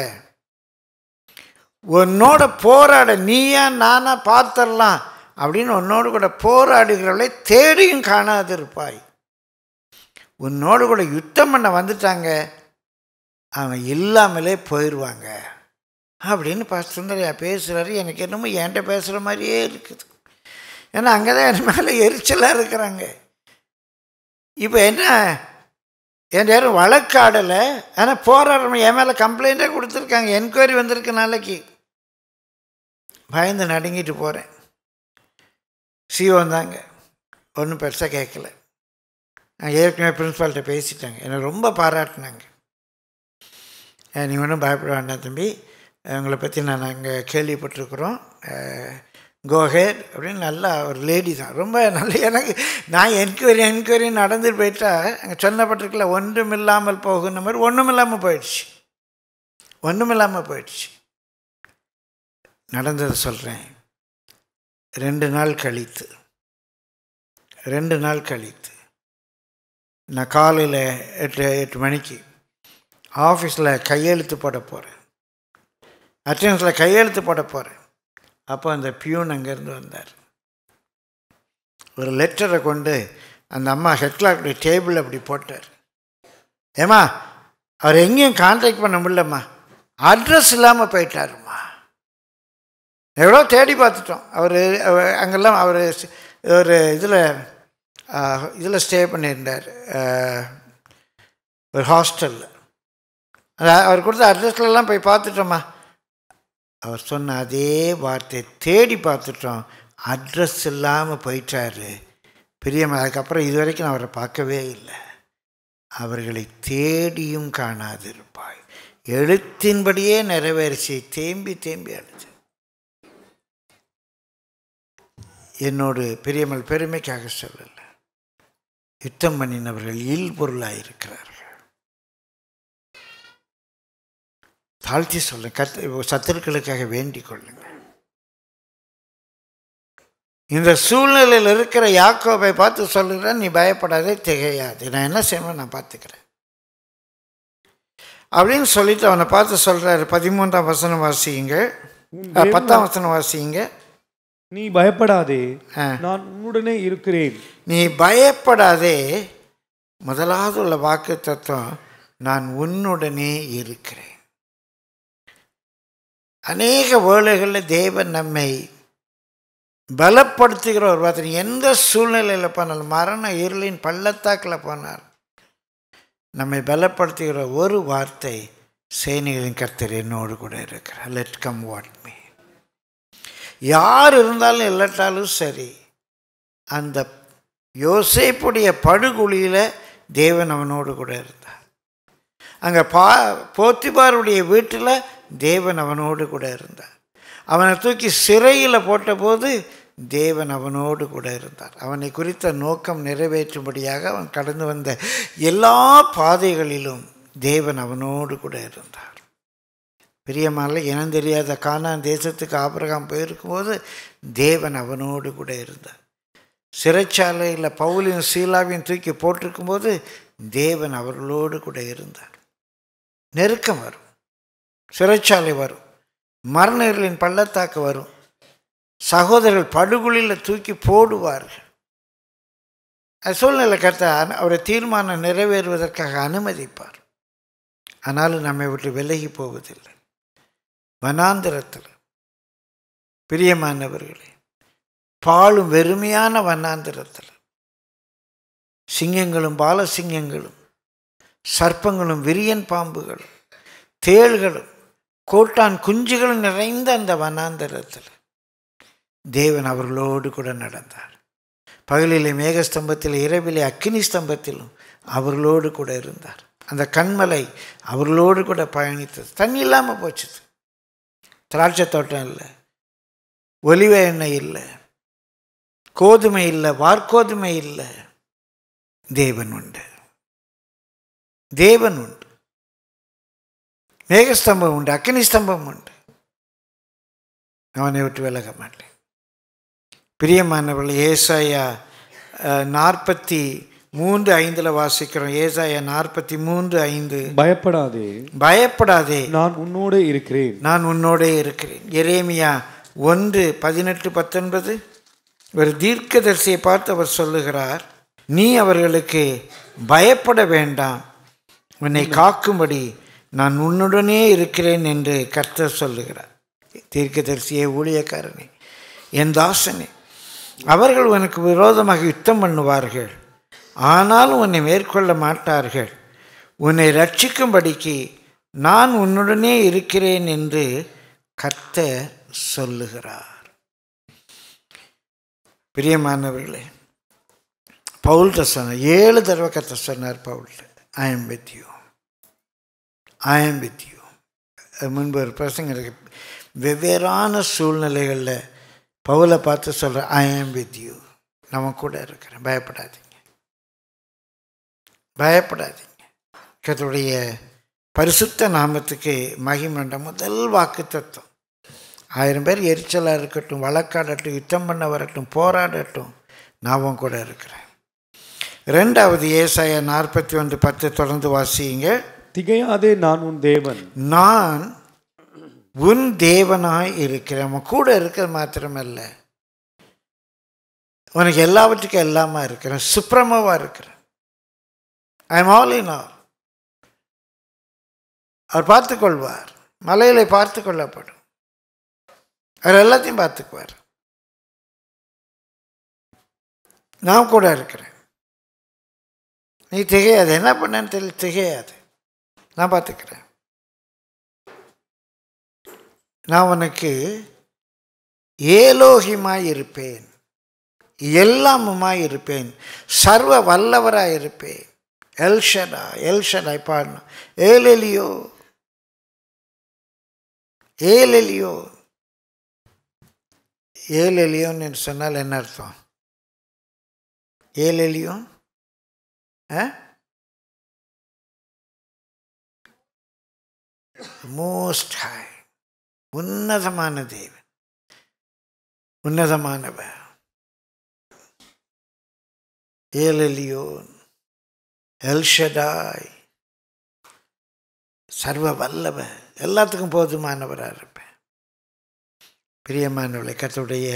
உன்னோட போராட நீயா நானா பார்த்துடலாம் அப்படின்னு உன்னோடு கூட போராடுகிறவளை தேடியும் காணாது இருப்பாய் உன்னோடு கூட யுத்தம் பண்ண வந்துட்டாங்க அவங்க இல்லாமலே போயிடுவாங்க அப்படின்னு பாஸ்டர் சுந்தரையா பேசுகிறாரு எனக்கு என்னமோ என்கிட்ட பேசுகிற மாதிரியே இருக்குது ஏன்னா அங்கே தான் என் மேலே எரிச்சலாக இருக்கிறாங்க இப்போ என்ன என் யாரும் வழக்காடலை ஆனால் போராடுறோம் என் மேலே கம்ப்ளைண்ட்டே கொடுத்துருக்காங்க என்கொயரி வந்திருக்கு நாளைக்கு பயந்து நடுங்கிட்டு போகிறேன் சிஓ தாங்க ஒன்றும் பெருசாக கேட்கல நான் ஏற்கனவே பிரின்ஸ்பால்கிட்ட பேசிட்டாங்க என்னை ரொம்ப பாராட்டினாங்க நீ ஒன்றும் பயப்பட வேண்டாம் தம்பி அவங்கள பற்றி நான் அங்கே கேள்விப்பட்டிருக்கிறோம் கோஹேர் அப்படின்னு நல்லா ஒரு லேடி தான் ரொம்ப நல்ல எனக்கு நான் என்கொயரி என்கொயரி நடந்துட்டு போயிட்டா அங்கே சொன்னப்பட்டிருக்கல ஒன்றும் இல்லாமல் போகுன மாதிரி ஒன்றும் இல்லாமல் போயிடுச்சு ஒன்றும் இல்லாமல் போயிடுச்சு நடந்ததை சொல்கிறேன் ரெண்டு நாள் கழித்து ரெண்டு நாள் கழித்து நான் காலையில் எட்டு எட்டு மணிக்கு ஆஃபீஸில் கையெழுத்து போட போகிறேன் அட்டன்ஸில் கையெழுத்து போட போகிறேன் அப்போ அந்த பியூன் அங்கேருந்து வந்தார் ஒரு லெட்டரை கொண்டு அந்த அம்மா ஹெட் டேபிள் அப்படி போட்டார் ஏம்மா அவர் எங்கேயும் கான்டாக்ட் பண்ண முடியலம்மா அட்ரஸ் இல்லாமல் போயிட்டாருமா எவ்வளோ தேடி பார்த்துட்டோம் அவர் அங்கெல்லாம் அவர் ஒரு இதில் இதில் ஸ்டே பண்ணியிருந்தார் ஒரு ஹாஸ்டலில் அவர் கொடுத்த அட்ரஸ்லலாம் போய் பார்த்துட்டோம்மா அவர் சொன்ன அதே வார்த்தை தேடி பார்த்துட்டோம் அட்ரஸ் இல்லாமல் போயிட்டாரு பிரியம் அதுக்கப்புறம் இது வரைக்கும் அவரை பார்க்கவே இல்லை அவர்களை தேடியும் காணாதிருப்பாய் எழுத்தின்படியே நிறைவேறிச்சி தேம்பி தேம்பி அழுது என்னோடு பெரியமல் பெருமைக்காக சொல்லலை யுத்தம் பண்ணினவர்கள் இல் பொருளாக இருக்கிறார் தாழ்த்தி சொல்லுங்கள் கத் சத்துருக்களுக்காக வேண்டிக் கொள்ளுங்கள் இந்த சூழ்நிலையில் இருக்கிற யாக்கோபை பார்த்து சொல்லுகிற நீ பயப்படாதே திகையாது நான் என்ன செய்வேன் நான் பார்த்துக்கிறேன் அப்படின்னு சொல்லிட்டு அவனை பார்த்து சொல்கிறாரு பதிமூன்றாம் வசனம் வாசிங்க பத்தாம் வசனம் வாசிங்க நீ பயப்படாதே நான் உன்னுடனே இருக்கிறேன் நீ பயப்படாதே முதலாவது உள்ள வாக்கு தத்துவம் நான் உன்னுடனே இருக்கிறேன் அநேக வேலைகளில் தேவன் நம்மை பலப்படுத்துகிற ஒரு பார்த்து எந்த சூழ்நிலையில் போனாலும் மரண இருளின் பள்ளத்தாக்கில் போனார் நம்மை பலப்படுத்துகிற ஒரு வார்த்தை சேனிகளின் கருத்தர் என்னோடு கூட இருக்கிறார் லெட் கம் வாட் மீ யார் இருந்தாலும் இல்லாட்டாலும் சரி அந்த யோசைப்புடைய படுகொழியில் தேவன் அவனோடு கூட இருந்தார் அங்கே பா போத்திபாருடைய வீட்டில் தேவன் அவனோடு கூட இருந்தார் அவனை தூக்கி சிறையில் போட்டபோது தேவன் அவனோடு கூட இருந்தார் அவனை குறித்த நோக்கம் நிறைவேற்றும்படியாக அவன் கடந்து வந்த எல்லா பாதைகளிலும் தேவன் அவனோடு கூட இருந்தார் பெரியமால இனம் தெரியாத காணான் தேசத்துக்கு ஆபிரகாம் போயிருக்கும்போது தேவன் அவனோடு கூட இருந்தார் சிறைச்சாலையில் பவுலையும் சீலாவையும் தூக்கி போட்டிருக்கும்போது தேவன் அவர்களோடு கூட இருந்தார் நெருக்கம் வரும் சிறைச்சாலை வரும் மரணர்களின் பள்ளத்தாக்கு வரும் சகோதரர்கள் படுகொலியில் தூக்கி போடுவார்கள் சூழ்நிலை கருத்த அவரை தீர்மானம் நிறைவேறுவதற்காக அனுமதிப்பார் ஆனாலும் நம்மை விட்டு விலகி போவதில்லை வனாந்திரத்தில் பிரியமானவர்களே பாலும் வெறுமையான வனாந்திரத்தில் சிங்கங்களும் பாலசிங்கங்களும் சர்ப்பங்களும் விரியன் பாம்புகளும் தேள்களும் கோட்டான் குஞ்சுகள் நிறைந்த அந்த வனாந்தரத்தில் தேவன் அவர்களோடு கூட நடந்தார் பகலிலே மேகஸ்தம்பத்தில் இரவிலே அக்கினி ஸ்தம்பத்திலும் அவர்களோடு கூட இருந்தார் அந்த கண்மலை அவர்களோடு கூட பயணித்தது தண்ணி இல்லாமல் போச்சு திராட்சை தோட்டம் இல்லை ஒலிவ எண்ணெய் இல்லை கோதுமை இல்லை வார்கோதுமை இல்லை தேவன் உண்டு தேவன் உண்டு மேகஸ்தம்பம் உண்டு అగ్ని ஸ்தம்பம் உண்டு அவனை விட்டு விலக மாட்டேன் பிரியமானவர்கள் ஏசாயா நாற்பத்தி மூன்று ஐந்துல வாசிக்கிறோம் ஏசாயா நாற்பத்தி மூன்று ஐந்து பயப்படாதே பயப்படாதே நான் உன்னோட இருக்கிறேன் நான் உன்னோட இருக்கிறேன் எரேமியா ஒன்று பதினெட்டு பத்தொன்பது ஒரு தீர்க்கதரிசியை பார்த்து அவர் சொல்லுகிறார் நீ அவர்களுக்கு பயப்பட வேண்டாம் உன்னை காக்கும்படி நான் உன்னுடனே இருக்கிறேன் என்று கர்த்தர் சொல்லுகிறார் தீர்க்கதரிசியே ஊழியக்காரனே என் தாசனே அவர்கள் உனக்கு விரோதமாக யுத்தம் பண்ணுவார்கள் ஆனாலும் உன்னை மேற்கொள்ள மாட்டார்கள் உன்னை ரட்சிக்கும்படிக்கு நான் உன்னுடனே இருக்கிறேன் என்று கர்த்தர் சொல்லுகிறார் பிரியமானவர்களே பவுல்கிட்ட சொன்னார் ஏழு தடவை கத்த சொன்னார் பவுல்கிட்ட I am with you I am with you முன்பு ஒரு இருக்கு வெவ்வேறான சூழ்நிலைகளில் பவுலை பார்த்து சொல்கிற ஐ ஆம் வித் யூ நம்ம கூட இருக்கிறேன் பயப்படாதீங்க பயப்படாதீங்க கத்தோடைய பரிசுத்த நாமத்துக்கு மகிமண்ட முதல் வாக்கு தத்துவம் ஆயிரம் பேர் எரிச்சலாக இருக்கட்டும் வழக்காடட்டும் யுத்தம் பண்ண வரட்டும் போராடட்டும் நாமும் கூட இருக்கிறேன் ரெண்டாவது ஏசாய நாற்பத்தி ஒன்று பத்து தொடர்ந்து வாசியுங்க திகையாதே நான் உன் தேவன் நான் உன் தேவனாய் இருக்கிறேன் அவன் கூட இருக்கிறது மாத்திரமல்ல உனக்கு எல்லாவற்றுக்கும் எல்லாமா இருக்கிறேன் சுப்ரமமாக இருக்கிறேன் I am all in all அவர் பார்த்துக்கொள்வார் மலையில பார்த்து கொள்ளப்படும் அவர் எல்லாத்தையும் பார்த்துக்குவார் நான் கூட இருக்கிறேன் நீ திகையாது என்ன பண்ணேன்னு தெரியல திகையாது நான் பார்த்துக்கிறேன் நான் உனக்கு ஏலோகிமாய் இருப்பேன் எல்லாமுமாய் இருப்பேன் சர்வ வல்லவராக இருப்பேன் எல்ஷடா எல்ஷடாய் பாடணும் ஏலெலியோ ஏலெலியோ ஏலெலியோன்னு சொன்னால் என்ன அர்த்தம் ஏலெலியோ ஆ மோஸ்ட் ஹாய் உன்னதமான தேவன் உன்னதமானவ ஏலலியோன் எல்ஷடாய் சர்வ வல்லவ எல்லாத்துக்கும் போதுமானவராக இருப்பேன் பிரியமானவளை கத்தோடைய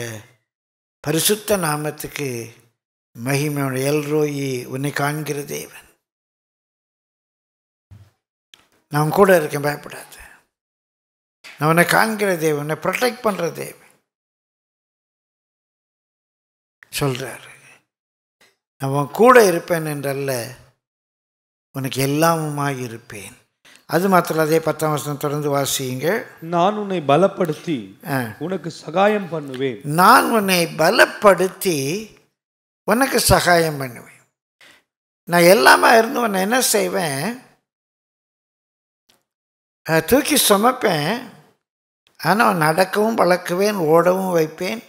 பரிசுத்த நாமத்துக்கு மகிமையோட எல்ரோயி உன்னை காண்கிற தேவன் நான் கூட இருக்கேன் பயப்படாது நான் உன்னை காண்கிற தேவன் உன்னை ப்ரொடெக்ட் பண்ணுற தேவன் சொல்கிறாரு நான் கூட இருப்பேன் என்றல்ல உனக்கு எல்லாமுமாக இருப்பேன் அது மாத்திரம் அதே பத்தாம் வருஷம் தொடர்ந்து வாசியுங்க நான் உன்னை பலப்படுத்தி உனக்கு சகாயம் பண்ணுவேன் நான் உன்னை பலப்படுத்தி உனக்கு சகாயம் பண்ணுவேன் நான் எல்லாமே இருந்து உன்னை என்ன செய்வேன் தூக்கி சுமப்பேன் ஆனால் நடக்கவும் பழக்குவேன் ஓடவும் வைப்பேன்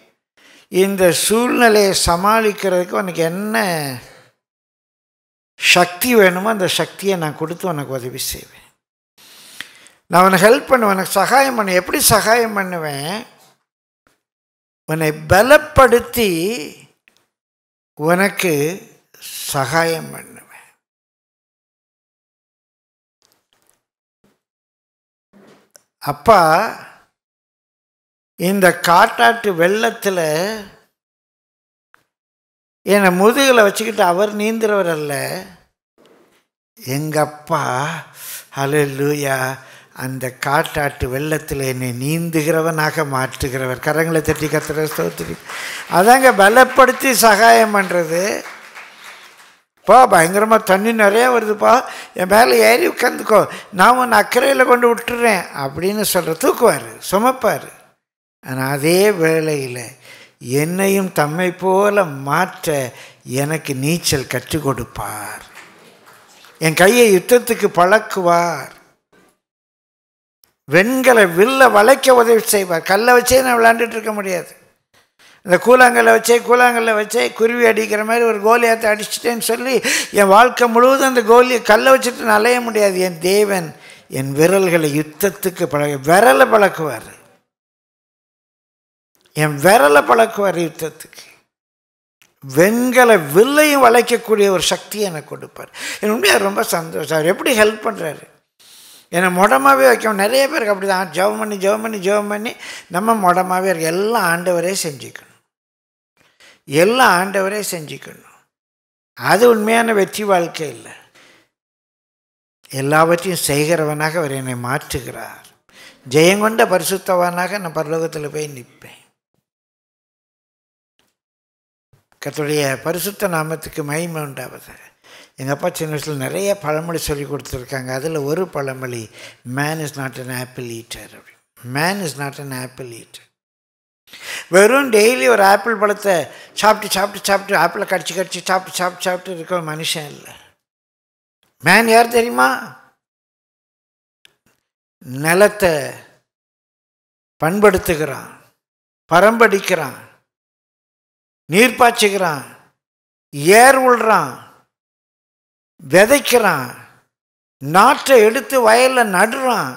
இந்த சூழ்நிலையை சமாளிக்கிறதுக்கு உனக்கு என்ன சக்தி வேணுமோ அந்த சக்தியை நான் கொடுத்து உனக்கு உதவி செய்வேன் நான் உனக்கு ஹெல்ப் பண்ணுவேன் உனக்கு சகாயம் பண்ண எப்படி சகாயம் பண்ணுவேன் உன்னை பலப்படுத்தி உனக்கு சகாயம் பண்ணுவேன் அப்பா இந்த காட்டாட்டு வெள்ளத்தில் என்னை முதுகில் வச்சுக்கிட்டு அவர் நீந்துறவர் அல்ல எங்கள் அப்பா ஹலோ லூயா அந்த காட்டாட்டு வெள்ளத்தில் என்னை நீந்துகிறவனாக மாற்றுகிறவர் கரங்களை தட்டி கத்துற ஸ்தோத்திரி அதாங்க பலப்படுத்தி சகாயம் பண்ணுறது பா பயங்கரமாக தண்ணி நிறையா வருதுப்பா என் மேலே ஏறி உட்காந்துக்கோ நான் உன் அக்கறையில் கொண்டு விட்டுறேன் அப்படின்னு சொல்கிற தூக்குவார் சுமப்பார் ஆனால் அதே வேளையில் என்னையும் தம்மை போல மாற்ற எனக்கு நீச்சல் கற்றுக் கொடுப்பார் என் கையை யுத்தத்துக்கு பழக்குவார் வெண்களை வில்ல வளைக்க உதவி செய்வார் கல்லை வச்சே நான் விளையாண்டுட்டு இருக்க முடியாது இந்த கூழாங்கல்ல வச்சே கூழாங்கல்ல வச்சே குருவி அடிக்கிற மாதிரி ஒரு கோலியாத்தை அடிச்சிட்டேன்னு சொல்லி என் வாழ்க்கை முழுவதும் அந்த கோலியை கல்லை வச்சுட்டு நான் அலைய முடியாது என் தேவன் என் விரல்களை யுத்தத்துக்கு பழக விரலை பழக்குவார் என் விரலை பழக்குவார் யுத்தத்துக்கு வெண்கல வில்லையும் வளைக்கக்கூடிய ஒரு சக்தியை எனக்கு கொடுப்பார் என் உண்மையாக ரொம்ப சந்தோஷம் அவர் எப்படி ஹெல்ப் பண்ணுறாரு என்னை மொடமாகவே வைக்கும் நிறைய பேருக்கு அப்படி தான் ஜெபம் பண்ணி ஜெபம் பண்ணி ஜெபம் பண்ணி நம்ம மொடமாகவே இருக்க எல்லாம் ஆண்டவரே செஞ்சுக்கணும் எல்லாம் ஆண்டவரே செஞ்சுக்கணும் அது உண்மையான வெற்றி வாழ்க்கை இல்லை எல்லாவற்றையும் செய்கிறவனாக அவர் என்னை மாற்றுகிறார் ஜெயங்கொண்ட பரிசுத்தவனாக நான் பரலோகத்தில் போய் நிற்பேன் கத்துடைய பரிசுத்த நாமத்துக்கு மகிமை உண்டாவது எங்கள் அப்பா சின்ன வயசில் நிறைய பழமொழி சொல்லி கொடுத்துருக்காங்க அதில் ஒரு பழமொழி man is not an apple eater man is not an apple eater வெறும் டெய்லி ஒரு ஆப்பிள் பழத்தை சாப்பிட்டு சாப்பிட்டு சாப்பிட்டு ஆப்பிளை கடிச்சு கடிச்சு சாப்பிட்டு சாப்பிட்டு சாப்பிட்டு இருக்கிற மனுஷன் இல்லை மேன் யார் தெரியுமா நிலத்தை பண்படுத்துகிறான் பரம்படிக்கிறான் நீர் பாய்ச்சிக்கிறான் ஏர் உள்றான் விதைக்கிறான் நாற்றை எடுத்து வயலில் நடுறான்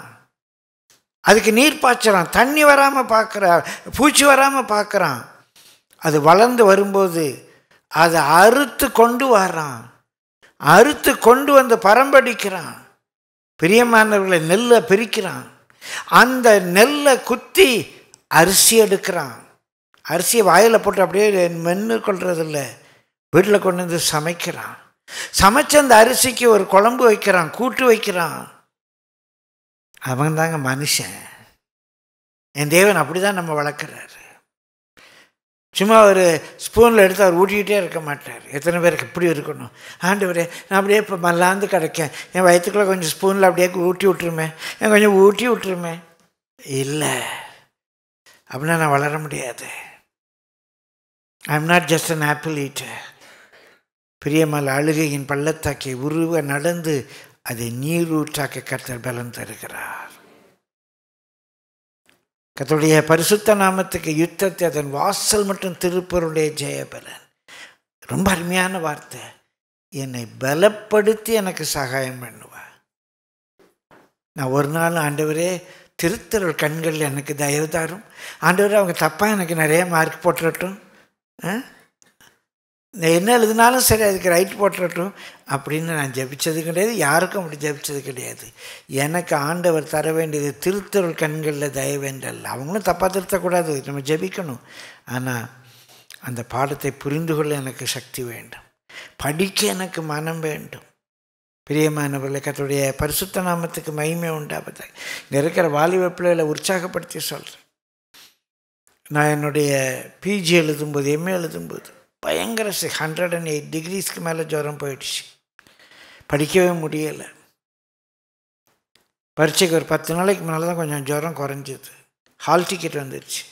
அதுக்கு நீர் பாய்ச்சறான் தண்ணி வராமல் பார்க்குறான் பூச்சி வராமல் பார்க்குறான் அது வளர்ந்து வரும்போது அதை அறுத்து கொண்டு வரான் அறுத்து கொண்டு வந்து பரம்படிக்கிறான் பிரியமானவர்களை நெல்லை பிரிக்கிறான் அந்த நெல்லை குத்தி அரிசி எடுக்கிறான் அரிசியை வாயில் போட்டு அப்படியே மென்று கொள்றதில்ல வீட்டில் கொண்டு வந்து சமைக்கிறான் சமைச்ச அந்த அரிசிக்கு ஒரு குழம்பு வைக்கிறான் கூட்டு வைக்கிறான் அவன் தாங்க மனுஷன் என் தேவன் அப்படி தான் நம்ம வளர்க்குறாரு சும்மா ஒரு ஸ்பூனில் எடுத்து அவர் ஊட்டிக்கிட்டே இருக்க மாட்டார் எத்தனை பேருக்கு எப்படி இருக்கணும் ஆண்டு ஆண்டவரே நான் அப்படியே இப்போ மல்லாந்து கிடைக்கேன் என் வயிற்றுக்குள்ளே கொஞ்சம் ஸ்பூனில் அப்படியே ஊட்டி விட்டுருமே என் கொஞ்சம் ஊட்டி விட்டுருமே இல்லை அப்படின்னா நான் வளர முடியாது I am not just an apple eater பிரியமல் அழுகையின் பள்ளத்தாக்கை உருவ நடந்து அதை நீரூற்றாக்க கத்தர் பலன் தருகிறார் கத்தருடைய பரிசுத்த நாமத்துக்கு யுத்தத்தை அதன் வாசல் மற்றும் திருப்பருடைய ஜெயபலன் ரொம்ப அருமையான வார்த்தை என்னை பலப்படுத்தி எனக்கு சகாயம் பண்ணுவேன் நான் ஒரு நாள் ஆண்டவரே திருத்தருள் கண்கள் எனக்கு தயவு தாரும் ஆண்டவரே அவங்க தப்பாக எனக்கு நிறைய மார்க் போட்டுறட்டும் ஆ என்ன எழுதினாலும் சரி அதுக்கு ரைட் போட்டுறட்டும் அப்படின்னு நான் ஜபித்தது கிடையாது யாருக்கும் அப்படி ஜபித்தது கிடையாது எனக்கு ஆண்டவர் தர வேண்டியது திருத்தொருள் கண்களில் தயவேன்றல்ல அவங்களும் தப்பாக திருத்தக்கூடாது நம்ம ஜபிக்கணும் ஆனால் அந்த பாடத்தை புரிந்து கொள்ள எனக்கு சக்தி வேண்டும் படிக்க எனக்கு மனம் வேண்டும் பிரியமானவர்களை கத்துடைய பரிசுத்த நாமத்துக்கு மகிமை உண்டாபதாக இங்கே இருக்கிற வாலிப பிள்ளைகளை உற்சாகப்படுத்தி சொல்கிறேன் நான் என்னுடைய பிஜி எழுதும்போது எம்ஏ எழுதும்போது பயங்கர சிக்ஸ் ஹண்ட்ரட் அண்ட் எயிட் டிகிரிஸ்க்கு மேலே ஜுரம் போயிடுச்சு படிக்கவே முடியலை பரீட்சைக்கு ஒரு பத்து நாளைக்கு முன்னால் தான் கொஞ்சம் ஜுரம் குறைஞ்சிது ஹால் டிக்கெட் வந்துடுச்சு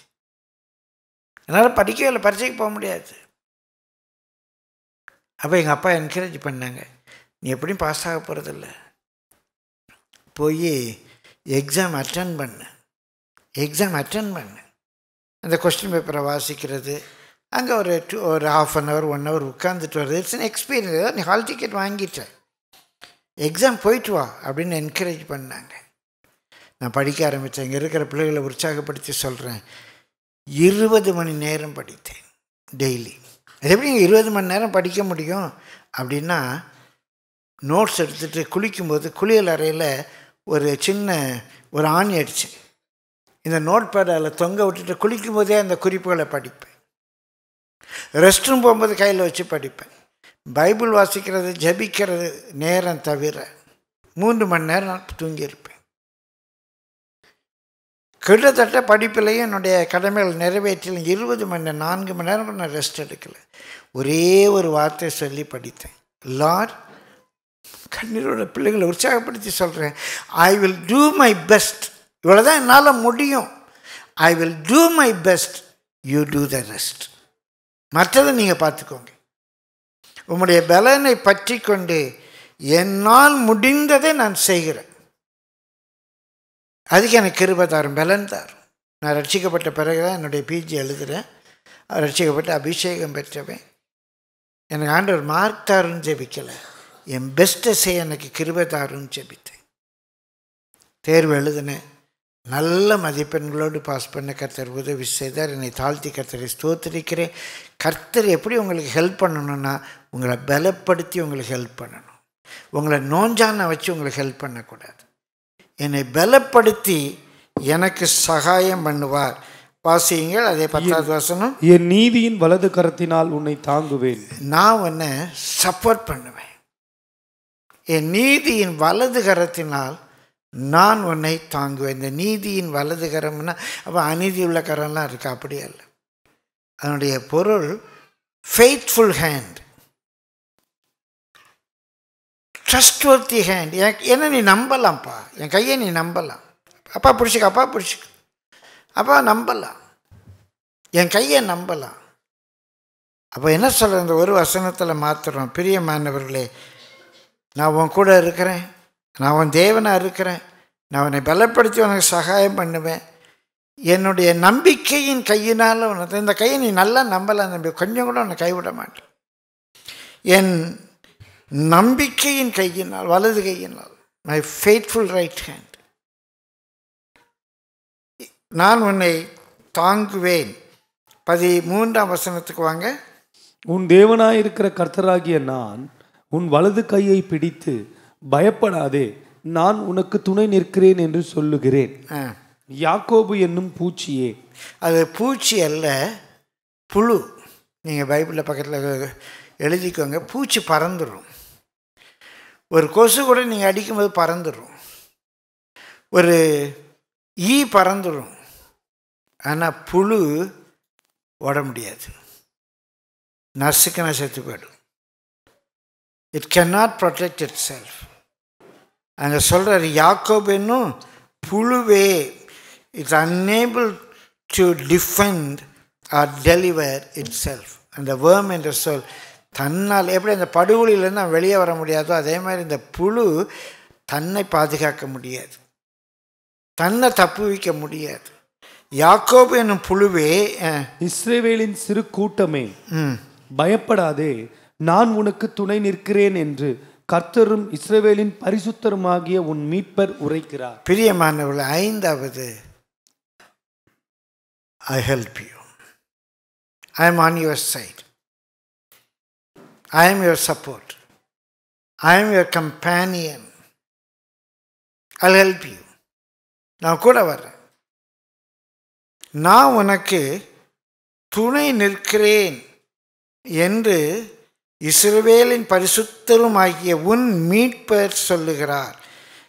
என்னால் படிக்கவே இல்லை பரீட்சைக்கு போக முடியாது அப்போ எங்கள் அப்பா என்கரேஜ் பண்ணாங்க நீ எப்படியும் பாஸ் ஆக போகிறதில்ல போய் எக்ஸாம் அட்டன் பண்ணு எக்ஸாம் அட்டன் பண்ணு அந்த கொஸ்டின் பேப்பரை வாசிக்கிறது அங்கே ஒரு டூ ஒரு half an hour one hour உட்காந்துட்டு வருது இட்ஸ் அன் எக்ஸ்பீரியன்ஸ் நீ ஹால் டிக்கெட் வாங்கிட்டேன் எக்ஸாம் போயிட்டு வா அப்படின்னு என்கரேஜ் பண்ணாங்க நான் படிக்க ஆரம்பித்தேன் இங்கே இருக்கிற பிள்ளைகளை உற்சாகப்படுத்தி சொல்கிறேன் இருபது மணி நேரம் படித்தேன் டெய்லி அது எப்படி இருபது மணி நேரம் படிக்க முடியும் அப்படின்னா நோட்ஸ் எடுத்துகிட்டு குளிக்கும்போது குளியல் அறையில் ஒரு சின்ன ஒரு ஆணி அடிச்சு இந்த நோட் பேடில் தொங்க விட்டுட்டு குளிக்கும் போதே அந்த குறிப்புகளை படிப்பேன் ரெஸ்ட் ரூம் போகும்போது கையில் வச்சு படிப்பேன் பைபிள் வாசிக்கிறது ஜபிக்கிறது நேரம் தவிர மூன்று மணி நேரம் நான் தூங்கியிருப்பேன் கிட்டத்தட்ட படிப்பிலையும் என்னுடைய கடமைகள் நிறைவேற்றிலும் இருபது மணி நேரம் நான்கு மணி நேரம் நான் ரெஸ்ட் எடுக்கலை ஒரே ஒரு வார்த்தை சொல்லி படித்தேன் லார் கண்ணீரோட பிள்ளைகளை உற்சாகப்படுத்தி சொல்கிறேன் I will do my best இவ்வளோதான் என்னால் முடியும் I will do my best you do the rest மற்றதை நீங்கள் பார்த்துக்கோங்க உங்களுடைய பலனை பற்றி கொண்டு என்னால் முடிந்ததை நான் செய்கிறேன் அதுக்கு எனக்கு கிருப தாரும் பலன் தாரும் நான் ரட்சிக்கப்பட்ட பிறகு தான் என்னுடைய பிஜி எழுதுகிறேன் ரட்சிக்கப்பட்டு அபிஷேகம் பெற்றவன் எனக்கு ஆண்டவர் மார்க் தாருன்னு ஜெபிக்கலை என் பெஸ்ட்டை செய்ய எனக்கு கிருபை தாருன்னு ஜெபித்தேன் தேர்வு எழுதினேன் நல்ல மதிப்பெண்களோடு பாஸ் பண்ண கர்த்தர் உதவி செய்தார் என்னை தாழ்த்தி கர்த்தரை ஸ்தோத்தரிக்கிறேன் கர்த்தர் எப்படி உங்களுக்கு ஹெல்ப் பண்ணணும்னா உங்களை பலப்படுத்தி உங்களுக்கு ஹெல்ப் பண்ணணும் உங்களை நோஞ்சான வச்சு உங்களுக்கு ஹெல்ப் பண்ணக்கூடாது என்னை பலப்படுத்தி எனக்கு சகாயம் பண்ணுவார் வாசியுங்கள் அதே பத்தாவது வாசனம் என் நீதியின் வலது கரத்தினால் உன்னை தாங்குவேன் நான் உன்னை சப்போர்ட் பண்ணுவேன் என் நீதியின் வலது கரத்தினால் நான் உன்னை தாங்குவேன் இந்த நீதியின் வலது அப்போ அநீதி உள்ள கரம்லாம் இருக்குது அப்படியே இல்லை அதனுடைய பொருள் ஃபெய்த்ஃபுல் ஹேண்ட் ட்ரஸ்ட்வர்த்தி ஹேண்ட் என்ன நீ நம்பலாம்ப்பா என் கையை நீ நம்பலாம் அப்பா பிடிச்சிக்க அப்பா பிடிச்சிக்க அப்பா நம்பலாம் என் கையை நம்பலாம் அப்போ என்ன சொல்கிற இந்த ஒரு வசனத்தில் பிரிய பிரியமானவர்களே நான் உன் கூட இருக்கிறேன் நான் அவன் தேவனாக இருக்கிறேன் நான் அவனை பலப்படுத்தி உனக்கு சகாயம் பண்ணுவேன் என்னுடைய நம்பிக்கையின் கையினால் உனக்கு இந்த கையை நீ நல்லா நம்பலை நம்பி கொஞ்சம் கூட உன்னை கைவிட மாட்டேன் என் நம்பிக்கையின் கையினால் வலது கையினால் மை ஃபேட்ஃபுல் ரைட் ஹேண்ட் நான் உன்னை தாங்குவேன் பதிமூன்றாம் வசனத்துக்கு வாங்க உன் தேவனாயிருக்கிற கர்த்தராகிய நான் உன் வலது கையை பிடித்து பயப்படாதே நான் உனக்கு துணை நிற்கிறேன் என்று சொல்லுகிறேன் யாக்கோபு என்னும் பூச்சியே அது பூச்சி அல்ல புழு நீங்கள் பைபிளில் பக்கத்தில் எழுதிக்கோங்க பூச்சி பறந்துடும் ஒரு கொசு கூட நீங்கள் அடிக்கும்போது பறந்துடும் ஒரு ஈ பறந்துடும் ஆனால் புழு ஓட முடியாது நசுக்குன்னா செத்து போயிடும் it can not protect itself அங்கே சொல்கிறார் யாக்கோப் என்னும் புழுவே it's unable to defend or deliver itself அந்த வேர்ம் என்ற சொல் தன்னால் எப்படி அந்த படுகொலியிலேருந்து நான் வெளியே வர முடியாதோ அதே மாதிரி இந்த புழு தன்னை பாதுகாக்க முடியாது தன்னை தப்புவிக்க முடியாது யாக்கோப் என்னும் புழுவே இஸ்ரேவேலின் சிறு கூட்டமே பயப்படாதே நான் உனக்கு துணை நிற்கிறேன் என்று கர்த்தரும் இஸ்ரேவேலின் பரிசுத்தருமாகிய உன் மீட்பர் உரைக்கிறார் பிரியமானவள் ஐந்தாவது I help you I am on your side I am your support I am your companion I help you நான் கூட வர்றேன் நான் உனக்கு துணை நிற்கிறேன் என்று இஸ்ரவேலின் பரிசுத்தருமாகிய உன் மீட்பர் சொல்லுகிறார்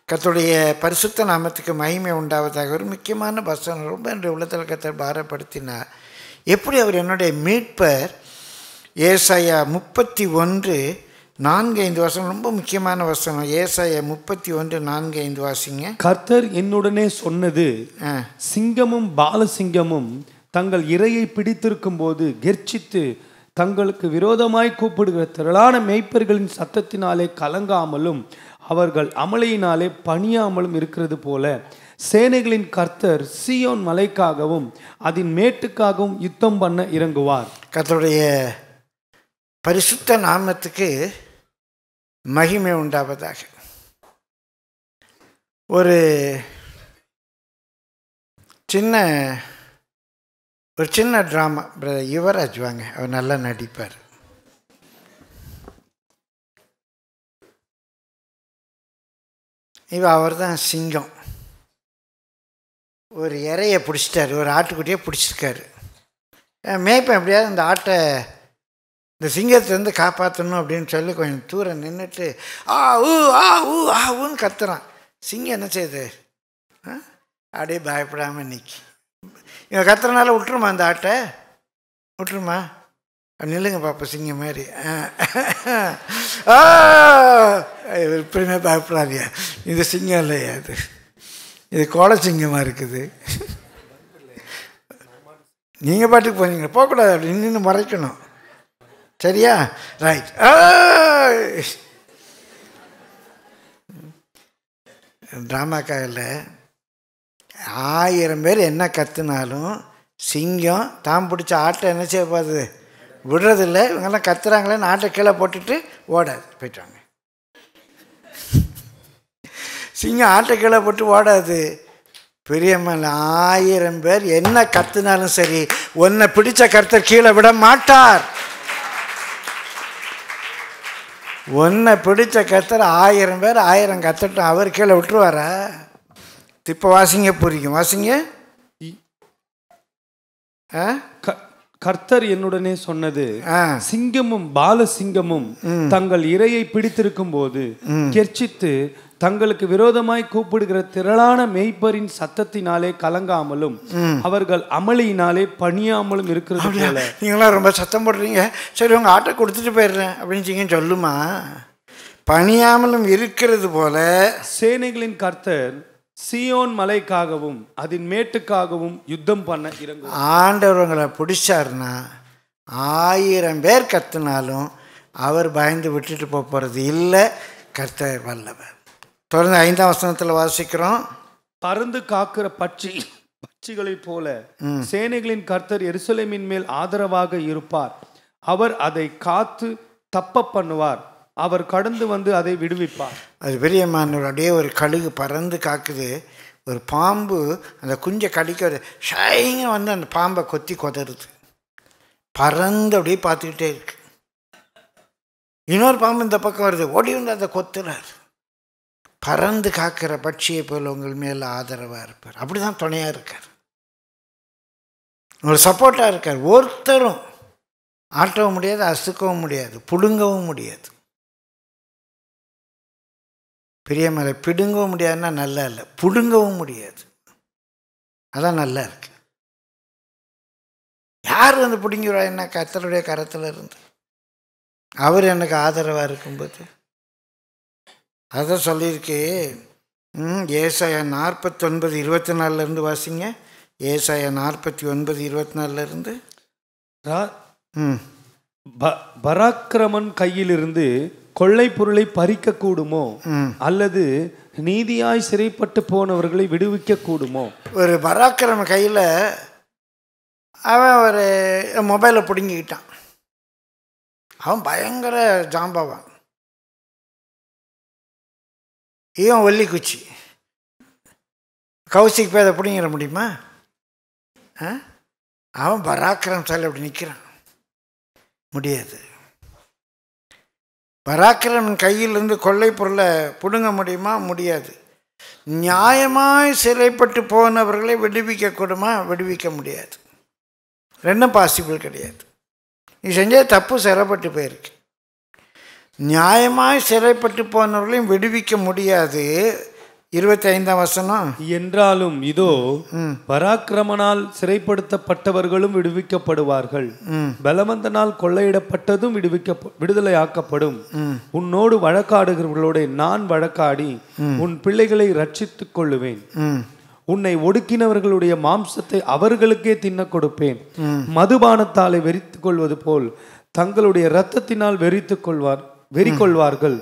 கத்துடைய பரிசுத்த நாமத்துக்கு மகிமை உண்டாவதாக ஒரு முக்கியமான வசனம் ரொம்ப என்று உள்ளத்தில் கத்தர் பாரப்படுத்தினார் எப்படி அவர் என்னுடைய மீட்பர் ஏசாயா முப்பத்தி ஒன்று நான்கு ஐந்து வசனம் ரொம்ப முக்கியமான வசனம் ஏசாய முப்பத்தி ஒன்று நான்கு ஐந்து வாசிங்க கர்த்தர் என்னுடனே சொன்னது சிங்கமும் பாலசிங்கமும் தங்கள் இறையை பிடித்திருக்கும் போது கெர்ச்சித்து தங்களுக்கு விரோதமாய் கூப்பிடுகிற திரளான மேய்ப்பர்களின் சத்தத்தினாலே கலங்காமலும் அவர்கள் அமளியினாலே பணியாமலும் இருக்கிறது போல சேனைகளின் கர்த்தர் சியோன் மலைக்காகவும் அதன் மேட்டுக்காகவும் யுத்தம் பண்ண இறங்குவார் கர்த்தருடைய பரிசுத்த நாமத்துக்கு மகிமை உண்டாவதாக ஒரு சின்ன ஒரு சின்ன ட்ராமா பிரதர் யுவராஜ் வாங்க அவர் நல்லா நடிப்பார் இவ அவர் தான் சிங்கம் ஒரு இறையை பிடிச்சிட்டாரு ஒரு ஆட்டுக்குட்டியை பிடிச்சிருக்காரு மேய்ப்பன் எப்படியாவது இந்த ஆட்டை இந்த சிங்கத்திலேருந்து காப்பாற்றணும் அப்படின்னு சொல்லி கொஞ்சம் தூரம் நின்றுட்டு ஆ ஊ ஆ ஊ ஆ ஊன்னு கத்துறான் சிங்கம் என்ன செய்யுது அப்படியே பயப்படாமல் நிற்கி இவன் கத்துறனால விட்டுருமா அந்த ஆட்டை விட்டுருமா நில்லுங்க பாப்பா சிங்க மாதிரி எப்படியுமே பயப்படாதியா இது சிங்கம் இல்லையா அது இது கோல சிங்கமாக இருக்குது நீங்கள் பாட்டுக்கு போனீங்க போகக்கூடாது அப்படி நின்று மறைக்கணும் சரியா ரைட் ட்ராமாக்கா இல்லை ஆயிரம் பேர் என்ன கற்றுனாலும் சிங்கம் தான் பிடிச்ச ஆட்டை என்ன செய்ய பார்த்து விடுறதில்ல இவங்கெல்லாம் கத்துறாங்களேன்னு ஆட்டை கீழே போட்டுட்டு ஓடாது போயிட்டாங்க சிங்கம் ஆட்டை கீழே போட்டு ஓடாது பிரியமல்ல ஆயிரம் பேர் என்ன கத்துனாலும் சரி ஒன்றை பிடிச்ச கருத்தை கீழே விட மாட்டார் ஒன்றை பிடிச்ச கத்தர் ஆயிரம் பேர் ஆயிரம் கத்தட்டும் அவர் கீழே விட்டுருவாரா இப்போ வாசிங்க புரியும் வாசிங்க கர்த்தர் என்னுடனே சொன்னது சிங்கமும் பாலசிங்கமும் தங்கள் இரையை பிடித்திருக்கும் போது கெர்ச்சித்து தங்களுக்கு விரோதமாய் கூப்பிடுகிற திரளான மெய்ப்பரின் சத்தத்தினாலே கலங்காமலும் அவர்கள் அமளியினாலே பணியாமலும் இருக்கிறது நீங்களாம் ரொம்ப சத்தம் போடுறீங்க சரி உங்கள் ஆட்டை கொடுத்துட்டு போயிடுறேன் அப்படின்னு சொல்லுமா பணியாமலும் இருக்கிறது போல சேனைகளின் கர்த்தர் சியோன் மலைக்காகவும் அதன் மேட்டுக்காகவும் யுத்தம் பண்ண இறங்க ஆண்டவர்களை பிடிச்சாருன்னா ஆயிரம் பேர் கத்துனாலும் அவர் பயந்து விட்டுட்டு போக போகிறது இல்லை கர்த்த வல்லவர் தொடர்ந்து ஐந்தாம் வசனத்தில் வாசிக்கிறோம் பறந்து காக்கிற பட்சி பட்சிகளைப் போல சேனைகளின் கர்த்தர் எருசலேமின் மேல் ஆதரவாக இருப்பார் அவர் அதை காத்து தப்ப பண்ணுவார் அவர் கடந்து வந்து அதை விடுவிப்பார் அது பெரிய அப்படியே ஒரு கழுகு பறந்து காக்குது ஒரு பாம்பு அந்த குஞ்சை கடிக்கிறது ஷைங்க வந்து அந்த பாம்பை கொத்தி கொதறுது பறந்து அப்படியே பார்த்துக்கிட்டே இருக்கு இன்னொரு பாம்பு இந்த பக்கம் வருது ஓடி வந்து அதை கொத்துறாரு பறந்து காக்கிற பட்சியை போல் உங்கள் மேலே ஆதரவாக இருப்பார் அப்படி தான் துணையாக இருக்கார் ஒரு சப்போர்ட்டாக இருக்கார் ஒருத்தரும் ஆட்டவும் முடியாது அசுக்கவும் முடியாது புழுங்கவும் முடியாது பெரியமலை பிடுங்கவும் முடியாதுன்னா நல்லா இல்லை பிடுங்கவும் முடியாது அதான் நல்லா இருக்கு யார் வந்து பிடுங்கிடுவா என்ன கத்தருடைய கரத்தில் இருந்து அவர் எனக்கு ஆதரவாக இருக்கும்போது அதை சொல்லியிருக்கு ஏசாய நாற்பத்தொன்பது இருபத்தி நாலுலேருந்து வாசிங்க ஏசாய நாற்பத்தி ஒன்பது இருபத்தி நாலுலேருந்து பராக்கிரமன் கையிலிருந்து கொள்ளை பொருளை பறிக்க கூடுமோ அல்லது நீதியாய் சிறைப்பட்டு போனவர்களை விடுவிக்க கூடுமோ ஒரு பராக்கிரம கையில் அவன் ஒரு மொபைலை பிடுங்கிக்கிட்டான் அவன் பயங்கர ஜாம்பவன் இவன் ஒல்லி குச்சி போய் அதை பிடிங்கிற முடியுமா அவன் பராக்கிரம் சாலை அப்படி நிற்கிறான் முடியாது பராக்கிரமன் கையிலிருந்து கொள்ளை பொருளை பிடுங்க முடியுமா முடியாது நியாயமாய் சிறைப்பட்டு போனவர்களை விடுவிக்க கூடுமா விடுவிக்க முடியாது ரெண்டும் பாசிபிள் கிடையாது நீ செஞ்ச தப்பு சிறைப்பட்டு போயிருக்கு நியாயமாய் சிறைப்பட்டு போனவர்களையும் விடுவிக்க முடியாது இருபத்தி ஐந்தாம் வசனம் என்றாலும் இதோ பராக்கிரமனால் சிறைப்படுத்தப்பட்டவர்களும் விடுவிக்கப்படுவார்கள் பலவந்தனால் கொள்ளையிடப்பட்டதும் விடுவிக்க விடுதலை ஆக்கப்படும் உன்னோடு வழக்காடுகிறவர்களோட நான் வழக்காடி உன் பிள்ளைகளை ரட்சித்துக் கொள்ளுவேன் உன்னை ஒடுக்கினவர்களுடைய மாம்சத்தை அவர்களுக்கே தின்ன கொடுப்பேன் மதுபானத்தாலே வெறித்து கொள்வது போல் தங்களுடைய இரத்தத்தினால் வெறித்து கொள்வார் வெறிக்கொள்வார்கள்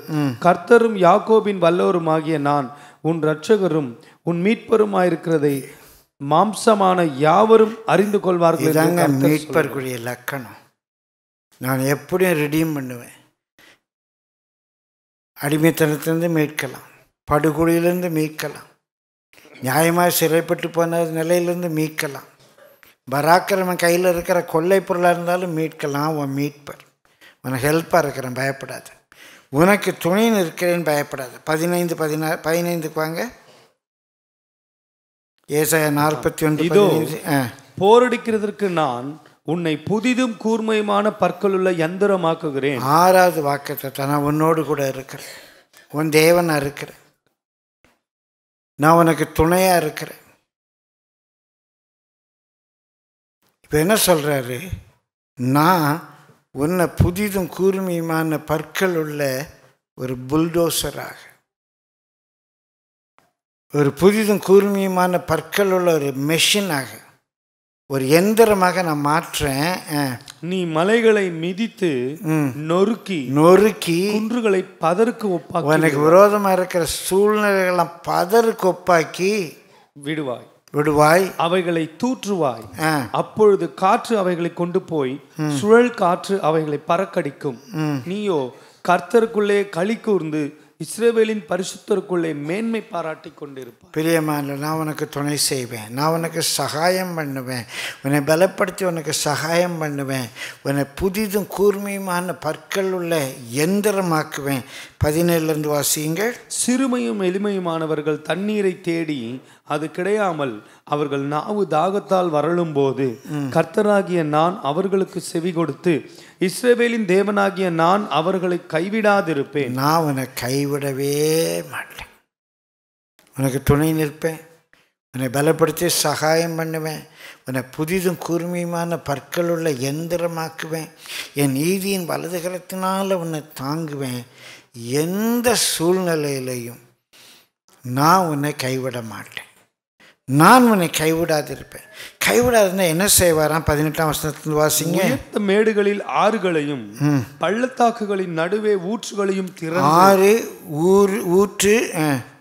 கர்த்தரும் யாக்கோபின் வல்லோரும் ஆகிய நான் உன் ரட்சகரும் உன் மீட்பருமாயிருக்கிறதை மாம்சமான யாவரும் அறிந்து கொள்வார்கள் இதாங்க மீட்பற்குரிய லக்கணம் நான் எப்படியும் ரெடியும் பண்ணுவேன் அடிமைத்தனத்திலேருந்து மீட்கலாம் படுகொலையிலேருந்து மீட்கலாம் நியாயமாக சிறைப்பட்டு போன நிலையிலேருந்து மீட்கலாம் பராக்கிரம கையில் இருக்கிற கொள்ளை பொருளாக இருந்தாலும் மீட்கலாம் உன் மீட்பர் உனக்கு ஹெல்ப்பாக இருக்கிறேன் பயப்படாது உனக்கு துணை நிற்கிறேன் பயப்படாது பதினைந்து பதினாறு பதினைந்துக்கு வாங்க ஏசாய நாற்பத்தி ஒன்று இதோ போரடிக்கிறதற்கு நான் உன்னை புதிதும் கூர்மையுமான பற்களுள்ள யந்திரமாக்குகிறேன் ஆறாவது வாக்கத்தை தான் உன்னோடு கூட இருக்கிறேன் உன் தேவனாக இருக்கிறேன் நான் உனக்கு துணையாக இருக்கிறேன் இப்போ என்ன சொல்கிறாரு நான் உன்னை புதிதும் கூர்மையுமான பற்கள் உள்ள ஒரு புல்டோசராக ஒரு புதிதும் கூர்மையுமான பற்கள் உள்ள ஒரு மெஷினாக ஒரு எந்திரமாக நான் மாற்றேன் நீ மலைகளை மிதித்து நொறுக்கி நொறுக்கி குன்றுகளை பதருக்கு ஒப்பாக்கி உனக்கு விரோதமாக இருக்கிற சூழ்நிலைகளை பதருக்கு ஒப்பாக்கி விடுவாய் விடுவாய் அவைகளை தூற்றுவாய் அப்பொழுது காற்று அவைகளை கொண்டு போய் சுழல் காற்று அவைகளை பறக்கடிக்கும் நீயோ கர்த்தருக்குள்ளே களி கூர்ந்து இஸ்ரேவேலின் பரிசுத்தருக்குள்ளே மேன்மை பாராட்டி கொண்டிருப்பார் பிரியமான நான் உனக்கு துணை செய்வேன் நான் உனக்கு சகாயம் பண்ணுவேன் உன்னை பலப்படுத்தி உனக்கு சகாயம் பண்ணுவேன் உன்னை புதிதும் கூர்மையுமான பற்கள் உள்ள எந்திரமாக்குவேன் பதினேழுலேருந்து வாசியுங்கள் சிறுமையும் எளிமையுமானவர்கள் தண்ணீரை தேடி அது கிடையாமல் அவர்கள் நாவு தாகத்தால் வரலும் போது கர்த்தராகிய நான் அவர்களுக்கு செவி கொடுத்து இஸ்ரேவேலின் தேவனாகிய நான் அவர்களை கைவிடாதிருப்பேன் நான் உன்னை கைவிடவே மாட்டேன் உனக்கு துணை நிற்பேன் உன்னை பலப்படுத்தி சகாயம் பண்ணுவேன் உன்னை புதிதும் கூர்மையுமான பற்களுள்ள எந்திரமாக்குவேன் என் நீதியின் வலதுகரத்தினால் உன்னை தாங்குவேன் எந்த சூழ்நிலையிலையும் நான் உன்னை கைவிட மாட்டேன் நான் உன்னை கைவிடாதிருப்பேன் கைவிடாதுன்னா என்ன செய்வாராம் பதினெட்டாம் வருஷத்துல வாசிங்க உயர்ந்த மேடுகளில் ஆறுகளையும் பள்ளத்தாக்குகளின் நடுவே ஊற்றுகளையும் திற ஆறு ஊர் ஊற்று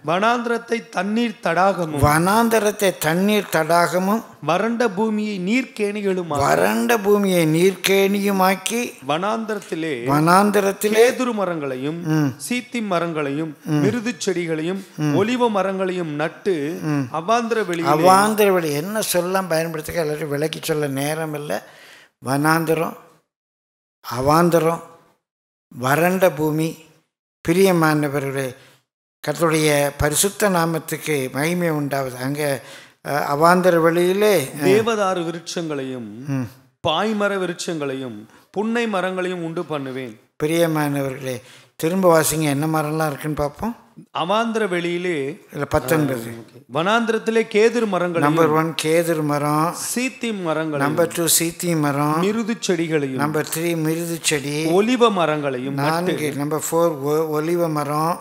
வனாந்திரத்தை தண்ணீர் தடாகமும் வனாந்திரத்தை தண்ணீர் தடாகமும் வறண்ட பூமியை நீர்க்கேணிகளும் வறண்ட பூமியை நீர்க்கேணியுமாக்கி வனாந்திரத்திலே வனாந்திரத்தில் எதிர் மரங்களையும் சீத்தி மரங்களையும் விருது செடிகளையும் ஒலிவ மரங்களையும் நட்டு அவாந்திர வெளி அவாந்திர வெளி என்ன சொல்லலாம் பயன்படுத்த எல்லாரும் விளக்கி சொல்ல நேரம் இல்லை வனாந்திரம் அவாந்திரம் வறண்ட பூமி பிரியமானவர்களே கத்தருடைய பரிசுத்த நாமத்துக்கு மகிமை உண்டாவது அங்கே அவாந்தர வழியிலே தேவதாறு விருட்சங்களையும் பாய்மர விருட்சங்களையும் புன்னை மரங்களையும் உண்டு பண்ணுவேன் பிரியமானவர்களே திரும்ப வாசிங்க என்ன மரம்லாம் இருக்குன்னு பார்ப்போம் அவாந்திர வெளியிலே பத்தொன்பது வனாந்திரத்திலே கேதிர் மரங்கள் நம்பர் ஒன் கேதிர் மரம் சீத்தி மரங்கள் நம்பர் டூ சீத்தி மரம் மிருது செடிகளையும் நம்பர் த்ரீ மிருது செடி ஒலிவ மரங்களையும் நான்கு நம்பர் ஃபோர் ஒலிவ மரம்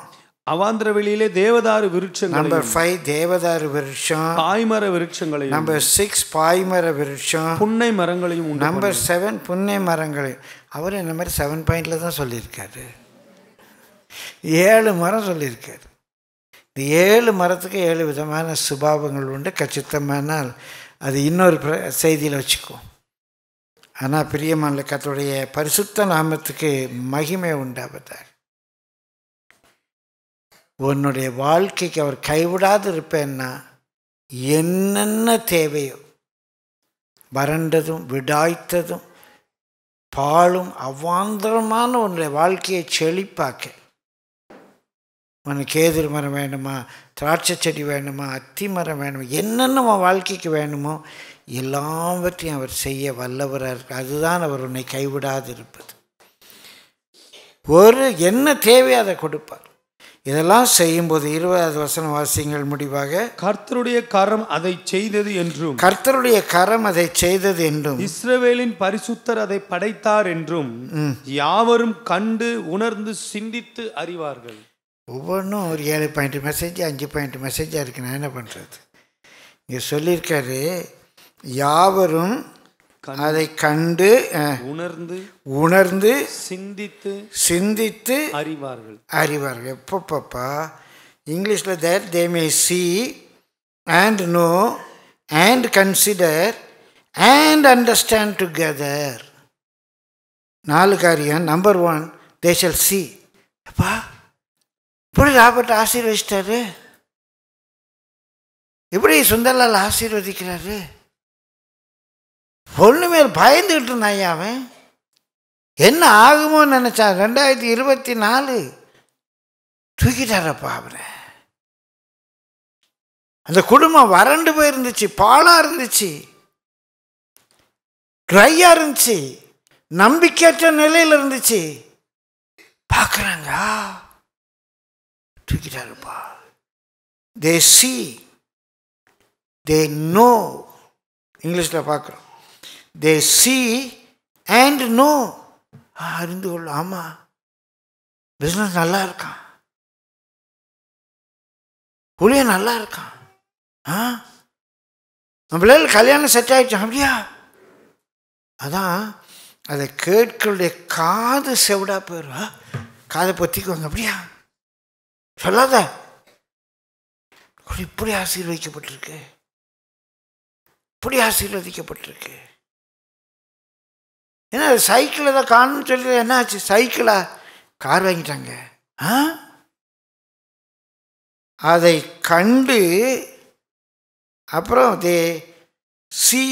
அவாந்திர வெளியிலே தேவதாரு விருட்சங்கள் நம்பர் ஃபைவ் தேவதாரு விருட்சம் பாய்மர விருட்சங்களையும் நம்பர் சிக்ஸ் பாய்மர விருட்சம் புன்னை மரங்களையும் நம்பர் செவன் புன்னை மரங்களையும் அவர் இந்த மாதிரி செவன் பாயிண்டில் தான் சொல்லியிருக்காரு ஏழு மரம் சொல்லியிருக்காரு இந்த ஏழு மரத்துக்கு ஏழு விதமான சுபாவங்கள் உண்டு கச்சித்தமானால் அது இன்னொரு செய்தியில் வச்சுக்குவோம் ஆனால் பிரியமான கத்தோடைய பரிசுத்த நாமத்துக்கு மகிமை உண்டாவதாக உன்னுடைய வாழ்க்கைக்கு அவர் கைவிடாது இருப்பேன்னா என்னென்ன தேவையோ வறண்டதும் விடாய்த்ததும் பாழும் அவ்வாந்திரமான உன்னுடைய வாழ்க்கையை செழிப்பாக்க உனக்கு ஏதிர் மரம் வேணுமா திராட்சை செடி வேணுமா அத்தி மரம் வேணுமா என்னென்ன உன் வாழ்க்கைக்கு வேணுமோ எல்லாவற்றையும் அவர் செய்ய வல்லவராக இருக்கு அதுதான் அவர் உன்னை கைவிடாது இருப்பது ஒரு என்ன தேவையோ அதை கொடுப்பார் இதெல்லாம் செய்யும்போது இருபதாவது வசன வாசியங்கள் முடிவாக கர்த்தருடைய கரம் அதை செய்தது என்றும் கர்த்தருடைய கரம் அதை செய்தது என்றும் இஸ்ரவேலின் பரிசுத்தர் அதை படைத்தார் என்றும் யாவரும் கண்டு உணர்ந்து சிந்தித்து அறிவார்கள் ஒவ்வொன்றும் ஒரு ஏழு பாயிண்ட் மெசேஜ் அஞ்சு பாயிண்ட் மெசேஜாக இருக்கு நான் என்ன பண்ணுறது இங்கே சொல்லியிருக்காரு யாவரும் அதை கண்டு உணர்ந்து உணர்ந்து சிந்தித்து சிந்தித்து அறிவார்கள் அறிவார்கள் எப்பப்பப்பா இங்கிலீஷில் that they may see and know and consider and understand together நாலு காரியம் number one they shall see அப்பா இப்படி ராபர்ட் ஆசீர்வதிச்சிட்டாரு எப்படி சுந்தர்லால் ஆசீர்வதிக்கிறாரு பொண்ணு மேல் பயந்துக்கிட்டு இருந்தான் அவன் என்ன ஆகுமோன்னு நினச்சான் ரெண்டாயிரத்தி இருபத்தி நாலு தூக்கிட்டாரப்பா அவனை அந்த குடும்பம் வறண்டு போயிருந்துச்சு பாலாக இருந்துச்சு ட்ரையாக இருந்துச்சு நம்பிக்கையற்ற நிலையில் இருந்துச்சு பார்க்குறாங்க தூக்கிட்டாருப்பா தே சி தே நோ இங்கிலீஷில் பார்க்குறோம் தே சி அண்ட் நோ அறிந்து கொள்ள ஆமாம் பிஸ்னஸ் நல்லா இருக்கான் புளிய நல்லா இருக்கான் ஆ நம்ம பிள்ளைகள் கல்யாணம் செட் ஆகிடுச்சான் அப்படியா அதான் அதை கேட்களுடைய காது செவிடா போயிடுவா காதை பொத்திக்குவாங்க அப்படியா சொல்லாத இப்படி ஆசீர்வதிக்கப்பட்டிருக்கு இப்படி ஆசீர்வதிக்கப்பட்டிருக்கு ஏன்னா சைக்கிள் ஏதோ காணும்னு சொல்லி என்ன ஆச்சு சைக்கிளா கார் வாங்கிட்டாங்க ஆ அதை கண்டு அப்புறம் they see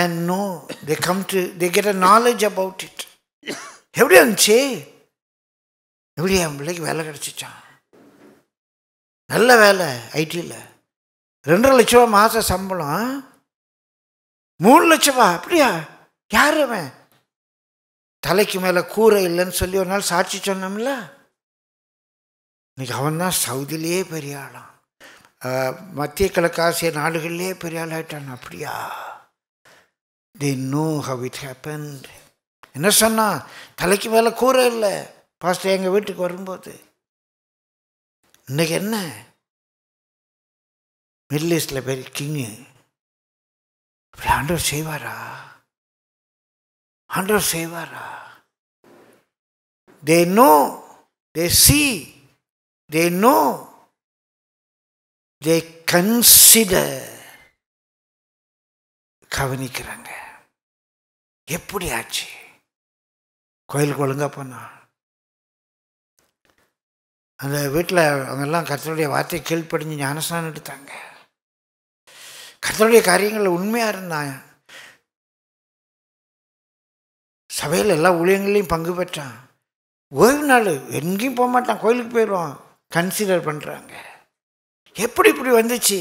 and know they come to they get a knowledge about it எப்படி இருந்துச்சு எப்படி என் பிள்ளைக்கு வேலை கிடச்சிச்சான் நல்ல வேலை ஐடியில் ரெண்டரை லட்ச ரூபா மாதம் சம்பளம் மூணு லட்ச ரூபா அப்படியா யார் அவன் தலைக்கு மேலே கூரை இல்லைன்னு சொல்லி ஒரு நாள் சாட்சி சொன்னோம்ல இன்னைக்கு அவன் தான் சவுதிலேயே பெரிய ஆளான் மத்திய கிழக்கு ஆசிய நாடுகள்லேயே பெரிய ஆளாயிட்டான் அப்படியா the know how it happen என்ன சொன்னான் தலைக்கு மேலே கூரை இல்லை பாஸ்டர் எங்கள் வீட்டுக்கு வரும்போது இன்னைக்கு என்ன மிடில் ஈஸ்டில் பெரிய கிங்கு அப்படி ஆண்டவர் செய்வாரா ஆண்டவர் செய்வாரா they know they see they know they consider கவனிக்கிறாங்க எப்படி ஆச்சு கோயிலுக்கு ஒழுங்காக போனா அந்த வீட்டில் அவங்கெல்லாம் கர்த்தருடைய வார்த்தையை கீழ்ப்படிஞ்சு ஞானஸ்தானம் எடுத்தாங்க கர்த்தருடைய காரியங்களில் உண்மையாக இருந்தான் சபையில் எல்லா ஊழியங்களையும் பங்கு பெற்றான் ஓய்வு நாள் எங்கேயும் போக மாட்டான் கோயிலுக்கு போயிடுவான் கன்சிடர் பண்ணுறாங்க எப்படி இப்படி வந்துச்சு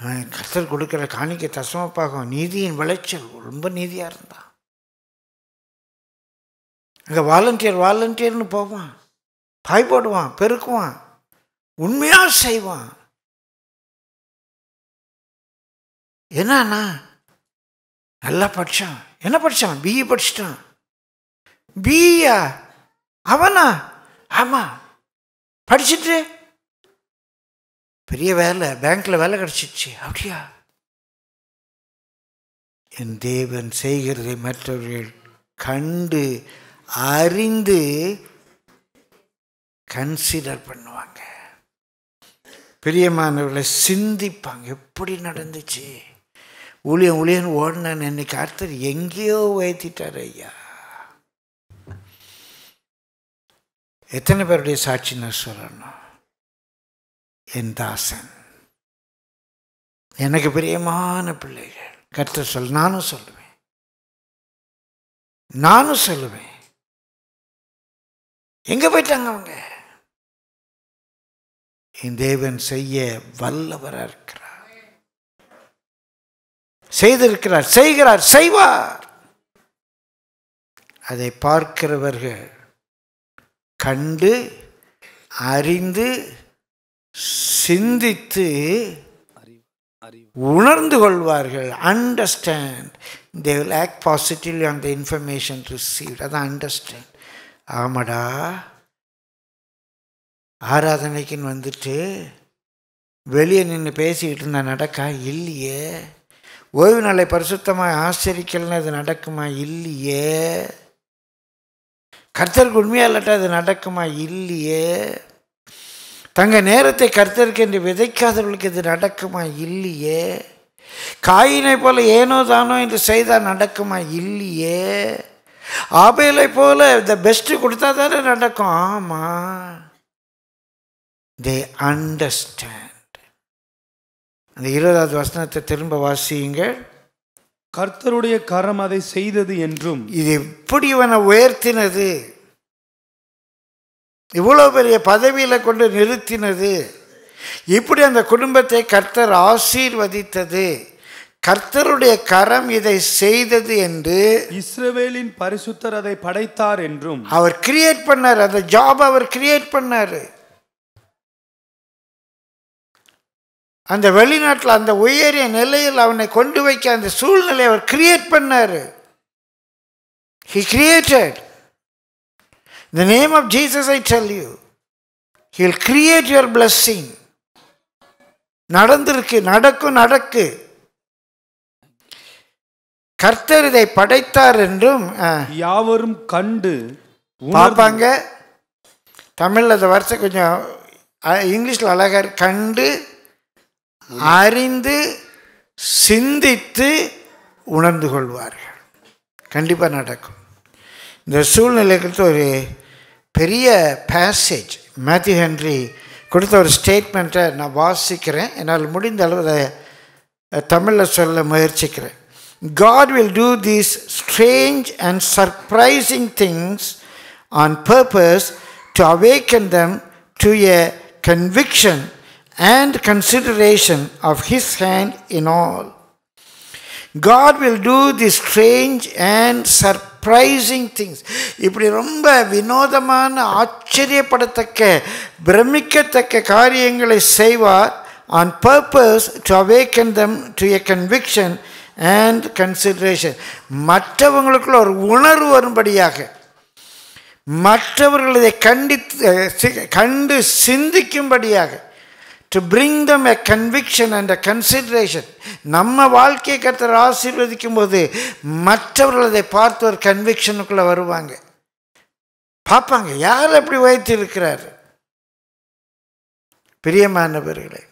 அவன் கர்த்தர் கொடுக்குற காணிக்க தசமப்பாகும் நீதியின் விளைச்சல் ரொம்ப நீதியாக இருந்தான் அங்கே வாலண்டியர் வாலண்டியர்னு போவான் பாய் போடுவான் பெருக்குவான் உண்மையாக செய்வான் என்னன்னா நல்லா பட்சம் என்ன படித்தான் பிஇ படிச்சிட்டான் பிஇயா அவனா ஆமாம் படிச்சுட்டு பெரிய வேலை பேங்க்கில் வேலை கிடச்சிடுச்சு அப்படியா என் தேவன் செய்கிறதை மற்றவர்கள் கண்டு அறிந்து கன்சிடர் பண்ணுவாங்க பிரியமானவர்களை சிந்திப்பாங்க எப்படி நடந்துச்சு ஊழியம் ஊழியன்னு ஓடினேன் இன்னைக்கு கர்த்தர் எங்கேயோ உயர்த்திட்டார் ஐயா எத்தனை பேருடைய சாட்சி நான் சொல்லணும் என் தாசன் எனக்கு பிரியமான பிள்ளைகள் கர்த்தர் சொல் நானும் சொல்லுவேன் நானும் சொல்லுவேன் எங்கே போயிட்டாங்க அவங்க என் தேவன் செய்ய வல்லவராக இருக்கிறார் செய்திருக்கிறார் செய்கிறார் செய்வார் அதை பார்க்கிறவர்கள் கண்டு அறிந்து சிந்தித்து உணர்ந்து கொள்வார்கள் understand they will act positively on the information receive அதான் அண்டர்ஸ்டாண்ட் ஆமாடா ஆராதனைக்குன்னு வந்துட்டு வெளியே நின்று பேசிக்கிட்டு இருந்தால் நடக்கா இல்லையே ஓய்வு நாளை பரிசுத்தமாக ஆசிரிக்கலன்னா இது நடக்குமா இல்லையே கர்த்தருக்கு உண்மையாக இல்லாட்டா அது நடக்குமா இல்லையே தங்கள் நேரத்தை கர்த்தருக்கு என்று விதைக்காதவர்களுக்கு இது நடக்குமா இல்லையே காயினை போல ஏனோ தானோ என்று செய்தால் நடக்குமா இல்லையே ஆபேலை போல இந்த பெஸ்ட்டு கொடுத்தா தானே நடக்கும் ஆமாம் தே அண்டர்ஸ்டாண்ட் அந்த இருபதாவது வசனத்தை திரும்ப வாசியுங்கள் கர்த்தருடைய கரம் அதை செய்தது என்றும் இது எப்படி இவனை உயர்த்தினது இவ்வளோ பெரிய பதவியில் கொண்டு நிறுத்தினது இப்படி அந்த குடும்பத்தை கர்த்தர் ஆசீர்வதித்தது கர்த்தருடைய கரம் இதை செய்தது என்று இஸ்ரவேலின் பரிசுத்தர் அதை படைத்தார் என்றும் அவர் கிரியேட் பண்ணார் அந்த ஜாப் அவர் கிரியேட் பண்ணார் அந்த வெளிநாட்டில் அந்த உயரிய நிலையில் அவனை கொண்டு வைக்க அந்த சூழ்நிலையை அவர் கிரியேட் பண்ணார் he created the name of Jesus I tell you will create your blessing நடந்திருக்கு நடக்கும் நடக்கு கர்த்தர் இதை படைத்தார் என்றும் யாவரும் கண்டு பார்ப்பாங்க தமிழில் அந்த வருஷம் கொஞ்சம் இங்கிலீஷில் அழகாக கண்டு அறிந்து சிந்தித்து உணர்ந்து கொள்வார்கள் கண்டிப்பாக நடக்கும் இந்த சூழ்நிலைக்கு ஒரு பெரிய பேசேஜ் மேத்யூ ஹென்ரி கொடுத்த ஒரு ஸ்டேட்மெண்ட்டை நான் வாசிக்கிறேன் என்னால் முடிந்த அளவு அதை தமிழில் சொல்ல முயற்சிக்கிறேன் God will do these strange and surprising things on purpose to awaken them to a conviction and consideration of His hand in all. God will do these strange and surprising things. இப்படி ரொம்ப வினோதமான ஆச்சரியப்படத்தக்க பிரமிக்கத்தக்க காரியங்களை செய்வார் on purpose to awaken them to a conviction and consideration. மற்றவங்களுக்குள்ள ஒரு உணர்வு வரும்படியாக மற்றவர்கள் இதை கண்டி கண்டு சிந்திக்கும்படியாக to bring them a conviction and a consideration நம்ம வாழ்க்கையை கருத்தர் ஆசீர்வதிக்கும் போது மற்றவர்கள் அதை பார்த்து ஒரு கன்விக்ஷனுக்குள்ளே வருவாங்க பார்ப்பாங்க யார் எப்படி வைத்து இருக்கிறார் பிரியமானவர்களே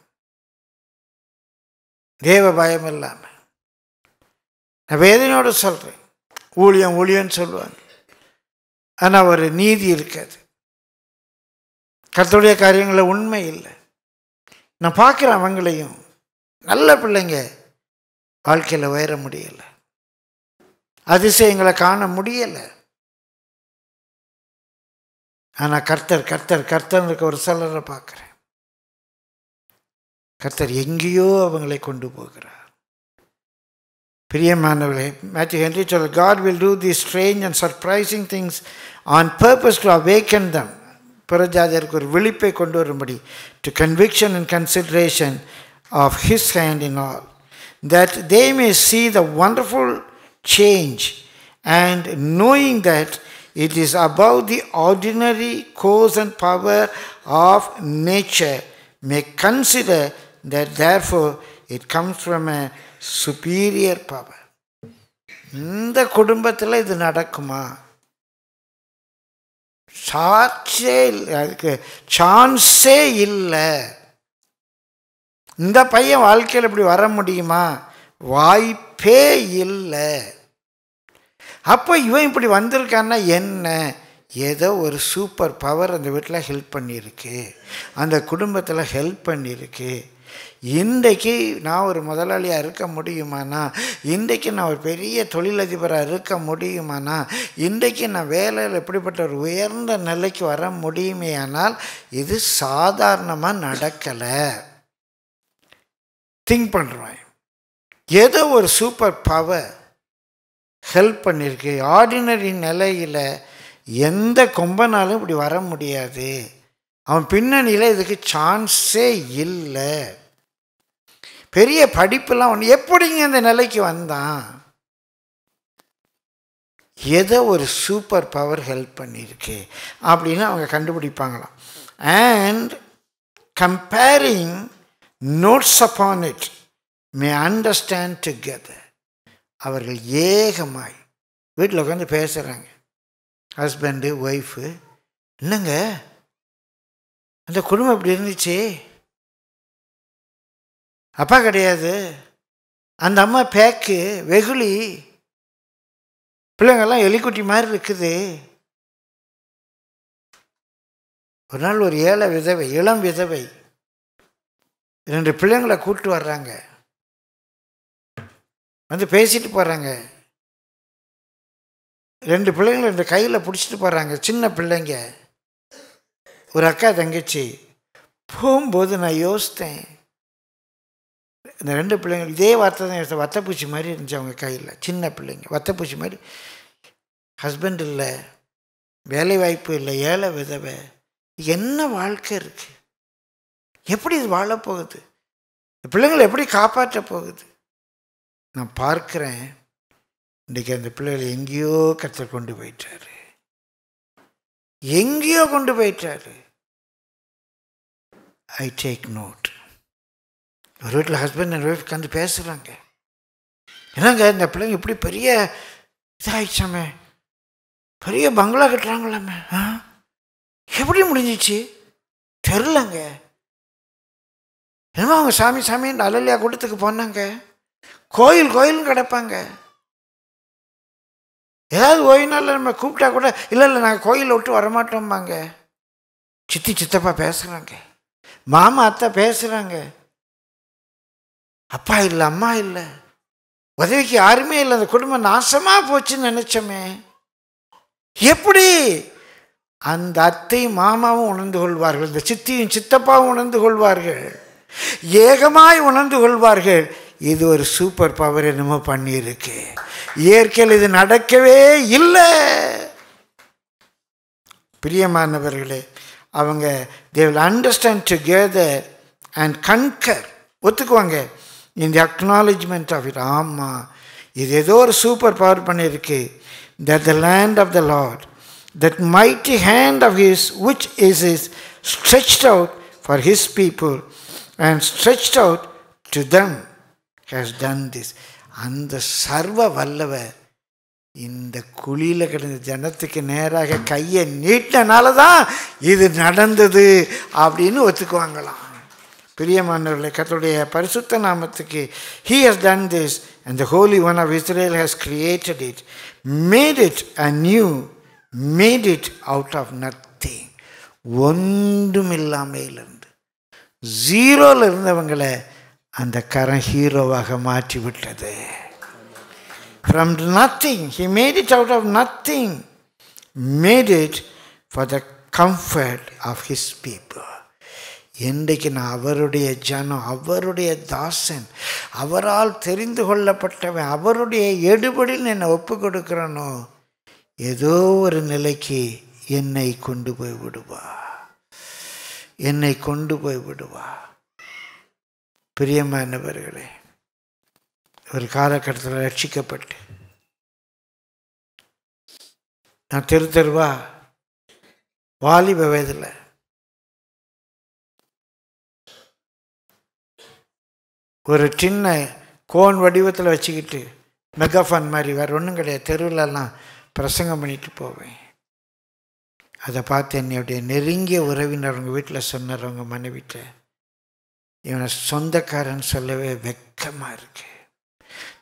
தேவ பயம் இல்லாமல் நான் வேதனையோடு சொல்கிறேன் ஊழியம் ஊழியம்னு சொல்லுவாங்க ஆனால் ஒரு நீதி இருக்காது கருத்துடைய காரியங்களில் உண்மை இல்லை நான் பார்க்குறேன் அவங்களையும் நல்ல பிள்ளைங்க வாழ்க்கையில் உயர முடியலை அதிசயங்களை காண முடியலை ஆனால் கர்த்தர் கர்த்தர் கர்த்தர் இருக்க ஒரு சிலரை பார்க்குறேன் கர்த்தர் எங்கேயோ அவங்களை கொண்டு போகிறார் பிரியமானவர்களே மேத்யூ ஹென்ரி சொல் God will do the strange and surprising things on purpose to awaken them பரஜாஜருக்கு ஒரு விழிப்பை கொண்டு வரும்படி to conviction and consideration of his hand in all that they may see the wonderful change and knowing that it is above the ordinary cause and power of nature may consider that therefore it comes from a superior power இந்த குடும்பத்தில் இது நடக்குமா சாட்சே இல்லை அதுக்கு சான்ஸே இல்லை இந்த பையன் வாழ்க்கையில் இப்படி வர முடியுமா வாய்ப்பே இல்லை அப்போ இவன் இப்படி வந்திருக்கான்னா என்ன ஏதோ ஒரு சூப்பர் பவர் அந்த வீட்டில் ஹெல்ப் பண்ணியிருக்கு அந்த குடும்பத்தில் ஹெல்ப் பண்ணியிருக்கு இன்றைக்கு நான் ஒரு முதலாளியாக இருக்க முடியுமானா இன்றைக்கு நான் ஒரு பெரிய தொழிலதிபராக இருக்க முடியுமானா இன்றைக்கு நான் வேலையில் எப்படிப்பட்ட ஒரு உயர்ந்த நிலைக்கு வர முடியுமே ஆனால் இது சாதாரணமாக நடக்கலை திங்க் பண்ணுறேன் ஏதோ ஒரு சூப்பர் பவர் ஹெல்ப் பண்ணியிருக்கு ஆர்டினரி நிலையில் எந்த கொம்பனாலும் இப்படி வர முடியாது அவன் பின்னணியில் இதுக்கு சான்ஸே இல்லை பெரிய படிப்புலாம் ஒன்று எப்படிங்க இந்த நிலைக்கு வந்தான் எதை ஒரு சூப்பர் பவர் ஹெல்ப் பண்ணியிருக்கு அப்படின்னு அவங்க கண்டுபிடிப்பாங்களாம் and comparing notes upon it may understand together அவர்கள் ஏகமாய் வீட்டில் உட்காந்து பேசுகிறாங்க ஹஸ்பண்டு ஒய்ஃபு இல்லைங்க அந்த குடும்பம் இப்படி இருந்துச்சு அப்பா கிடையாது அந்த அம்மா பேக்கு வெகுளி பிள்ளைங்கள்லாம் எலிக்குட்டி மாதிரி இருக்குது ஒரு நாள் ஒரு ஏழை விதவை இளம் விதவை ரெண்டு பிள்ளைங்களை கூப்பிட்டு வர்றாங்க வந்து பேசிட்டு போகிறாங்க ரெண்டு பிள்ளைங்களை ரெண்டு கையில் பிடிச்சிட்டு போகிறாங்க சின்ன பிள்ளைங்க ஒரு அக்கா தங்கச்சி போகும்போது நான் யோசித்தேன் இந்த ரெண்டு பிள்ளைங்க இதே வார்த்தை தான் எடுத்த வத்தப்பூச்சி மாதிரி இருந்துச்சு அவங்க கையில் சின்ன பிள்ளைங்க வத்தப்பூச்சி மாதிரி ஹஸ்பண்ட் இல்லை வேலை வாய்ப்பு இல்லை ஏழை விதவை என்ன வாழ்க்கை இருக்குது எப்படி இது வாழப்போகுது பிள்ளைங்களை எப்படி காப்பாற்ற போகுது நான் பார்க்குறேன் இன்றைக்கி அந்த பிள்ளைகளை எங்கேயோ கற்று கொண்டு போயிட்டாரு எங்கேயோ கொண்டு போயிட்டாரு ஐ டேக் நோட் ஒரு வீட்டில் ஹஸ்பண்ட் அண்ட் ஒய்ஃப் கந்து பேசுகிறாங்க என்னங்க இந்த பிள்ளைங்க இப்படி பெரிய இதாகிடுச்சாமே பெரிய பங்களா கட்டுறாங்களாமே ஆ எப்படி முடிஞ்சிச்சு தெரிலங்க என்னமோ அவங்க சாமி சாமின்ற அலலியா கூட்டத்துக்கு போனாங்க கோயில் கோயிலும் கிடப்பாங்க ஏதாவது ஓய்வுனால நாளில் நம்ம கூப்பிட்டா கூட இல்லை இல்லை நாங்கள் கோயிலை விட்டு வரமாட்டோம்பாங்க சித்தி சித்தப்பா பேசுகிறாங்க மாமா அத்தை பேசுகிறாங்க அப்பா இல்லை அம்மா இல்லை உதவிக்கு யாருமே இல்லை அந்த குடும்பம் நாசமாக போச்சுன்னு நினச்சோமே எப்படி அந்த அத்தையும் மாமாவும் உணர்ந்து கொள்வார்கள் இந்த சித்தியும் சித்தப்பாவும் உணர்ந்து கொள்வார்கள் ஏகமாய் உணர்ந்து கொள்வார்கள் இது ஒரு சூப்பர் பவர் என்னமோ பண்ணியிருக்கு இயற்கையில் இது நடக்கவே இல்லை பிரியமானவர்களே அவங்க they will understand together and concur ஒத்துக்குவாங்க in the acknowledgment of it ஆமாம் இது ஏதோ ஒரு சூப்பர் பவர் பண்ணியிருக்கு that the land of the lord that mighty hand of his which is is stretched out for his people and stretched out to them has done this அந்த சர்வ வல்லவர் இந்த குழியில் கிடந்த ஜனத்துக்கு நேராக கையை நீட்டினால தான் இது நடந்தது அப்படின்னு ஒத்துக்குவாங்களாம் பிரியமானவர்களை கத்தருடைய பரிசுத்த நாமத்துக்கு he has done this and the holy one of Israel has created it made it a new made it out of nothing ஒன்றும் இல்லாமையிலிருந்து ஜீரோவில் இருந்தவங்களை அந்த கரம் ஹீரோவாக மாற்றி விட்டது from nothing he made it out of nothing made it for the comfort of his people இன்றைக்கு நான் அவருடைய ஜனம் அவருடைய தாசன் அவரால் தெரிந்து கொள்ளப்பட்டவன் அவருடைய எடுபடியில் என்னை ஒப்பு கொடுக்குறனோ ஏதோ ஒரு நிலைக்கு என்னை கொண்டு போய் விடுவா என்னை கொண்டு போய் விடுவா பிரியமானவர்களே ஒரு காலகட்டத்தில் ரட்சிக்கப்பட்டு நான் தெரு தெருவா வாலிப வயதில் ஒரு சின்ன கோன் வடிவத்தில் வச்சுக்கிட்டு மெகாஃபான் மாதிரி வேறு ஒன்றும் கிடையாது தெருவிலெல்லாம் பிரசங்கம் பண்ணிட்டு போவேன் அதை பார்த்து என்னுடைய நெருங்கிய உறவினர் உங்கள் வீட்டில் சொன்னார் அவங்க மனைவிட்ட இவனை சொந்தக்காரன் சொல்லவே வெக்கமாக இருக்கு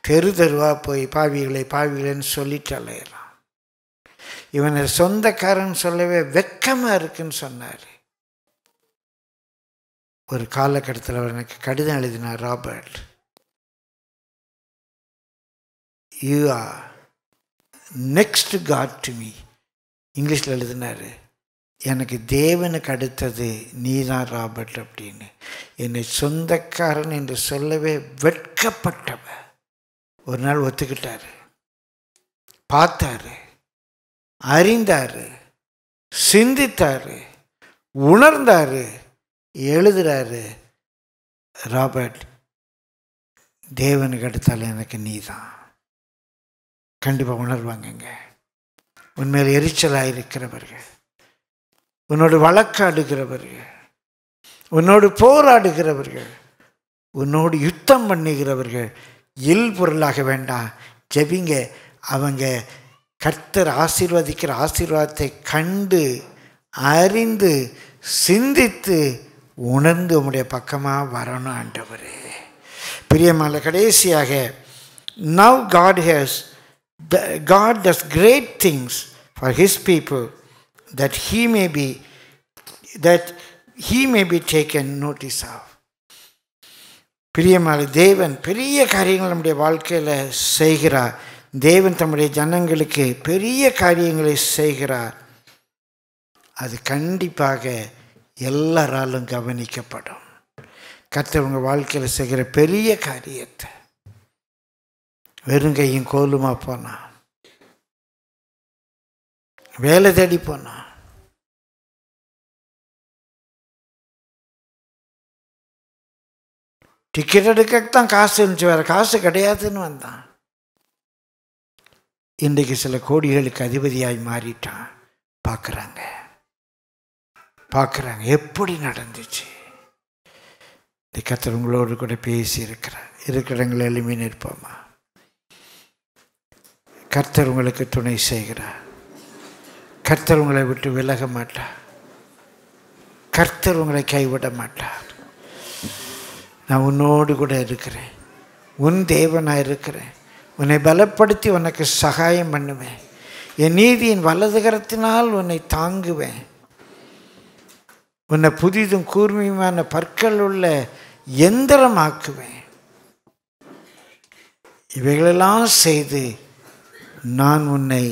தெரு தெருவாக போய் பாவிகளை பாவிகளைன்னு சொல்லிட்டு அலையிறான் இவனை சொந்தக்காரன் சொல்லவே வெக்கமாக இருக்குன்னு சொன்னார் ஒரு காலகட்டத்தில் அவர் எனக்கு கடிதம் எழுதினார் Robert you are next God to me இங்கிலீஷில் எழுதினார் எனக்கு தேவனுக்கு அடுத்தது நீ தான் ராபர்ட் அப்படின்னு என்னை சொந்தக்காரன் என்று சொல்லவே வெட்கப்பட்டவ ஒரு நாள் ஒத்துக்கிட்டார் பார்த்தாரு அறிந்தார் சிந்தித்தார் உணர்ந்தார் எழுதுகிறாரு ராபர்ட் தேவனுக்கு அடுத்தால் எனக்கு நீ தான் கண்டிப்பாக உணர்வாங்கங்க உண்மையில் எரிச்சலாக இருக்கிறவர்கள் உன்னோடு வழக்காடுகிறவர்கள் உன்னோடு போராடுகிறவர்கள் உன்னோடு யுத்தம் பண்ணுகிறவர்கள் இல் பொருளாக வேண்டாம் ஜெபிங்க அவங்க கர்த்தர் ஆசீர்வதிக்கிற ஆசீர்வாதத்தை கண்டு அறிந்து சிந்தித்து உணர்ந்து உம்முடைய பக்கமாக வரணும் ஆண்டவர் பிரியமான கடைசியாக now God has God does great things for his people that he may be that he may be take an notice of பிரியமான தேவன் பெரிய காரியங்கள் நம்முடைய வாழ்க்கையில் செய்கிறார் தேவன் தம்முடைய ஜனங்களுக்கு பெரிய காரியங்களை செய்கிறார் அது கண்டிப்பாக எல்லாராலும் கவனிக்கப்படும் கத்தவங்க வாழ்க்கையில் செய்கிற பெரிய காரியத்தை வெறுங்கையும் கோலுமா போனான் வேலை தேடி போனான் டிக்கெட் எடுக்கத்தான் காசு இருந்துச்சு வேறு காசு கிடையாதுன்னு வந்தான் இன்றைக்கு சில கோடிகளுக்கு அதிபதியாகி மாறிட்டான் பார்க்குறாங்க பார்க்குறாங்க எப்படி நடந்துச்சு இந்த கத்தர் உங்களோடு கூட பேசி இருக்கிறார் இருக்கிறவங்களை எளிமையை நிற்போமா கர்த்தர் உங்களுக்கு துணை செய்கிறார் கர்த்தர் உங்களை விட்டு விலக மாட்டார் கர்த்தர் உங்களை கைவிட மாட்டார் நான் உன்னோடு கூட இருக்கிறேன் உன் தேவனாக இருக்கிறேன் உன்னை பலப்படுத்தி உனக்கு சகாயம் பண்ணுவேன் என் நீதியின் வலதுகரத்தினால் உன்னை தாங்குவேன் உன்னை புதிதும் கூர்மையுமான பற்கள் உள்ள எந்திரமாக்குவேன் இவைகளெல்லாம் செய்து நான் உன்னை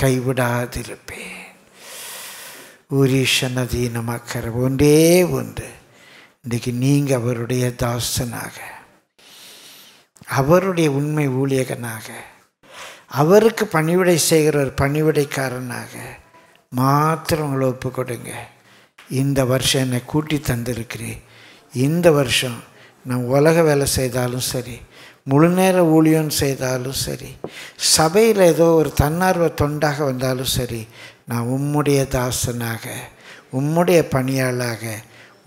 கைவிடாதிருப்பேன் உரீஷனதி நமக்கர் ஒன்றே ஒன்று இன்றைக்கு நீங்கள் அவருடைய தாசனாக அவருடைய உண்மை ஊழியகனாக அவருக்கு பணிவிடை செய்கிற ஒரு பணிவிடைக்காரனாக மாத்திரம் உங்களை ஒப்பு கொடுங்க இந்த வருஷம் என்னை கூட்டி தந்திருக்கிறேன் இந்த வருஷம் நான் உலக வேலை செய்தாலும் சரி முழு நேர ஊழியம் செய்தாலும் சரி சபையில் ஏதோ ஒரு தன்னார்வ தொண்டாக வந்தாலும் சரி நான் உம்முடைய தாசனாக உம்முடைய பணியாளாக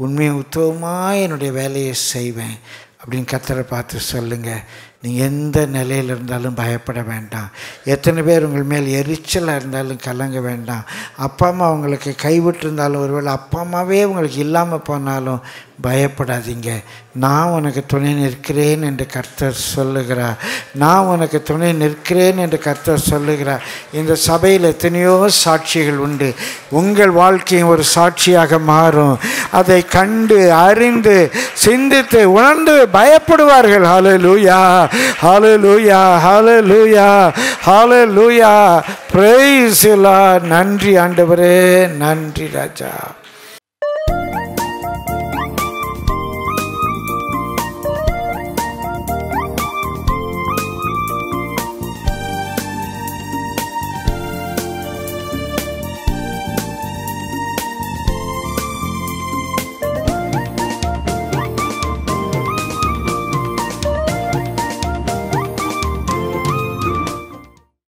உண்மை உத்தவமாக என்னுடைய வேலையை செய்வேன் அப்படின்னு கத்தரை பார்த்து சொல்லுங்கள் நீங்கள் எந்த நிலையில் இருந்தாலும் பயப்பட வேண்டாம் எத்தனை பேர் உங்கள் மேல் எரிச்சலாக இருந்தாலும் கலங்க வேண்டாம் அப்பா அம்மா உங்களுக்கு கைவிட்டிருந்தாலும் ஒருவேளை அப்பா அம்மாவே உங்களுக்கு இல்லாமல் போனாலும் பயப்படாதீங்க நான் உனக்கு துணை நிற்கிறேன் என்று கர்த்தர் சொல்லுகிறார் நான் உனக்கு துணை நிற்கிறேன் என்று கர்த்தர் சொல்லுகிறார் இந்த சபையில் எத்தனையோ சாட்சிகள் உண்டு உங்கள் வாழ்க்கையும் ஒரு சாட்சியாக மாறும் அதை கண்டு அறிந்து சிந்தித்து உணர்ந்து பயப்படுவார்கள் hallelujah hallelujah hallelujah hallelujah பிரைஸ்லா நன்றி ஆண்டவரே நன்றி ராஜா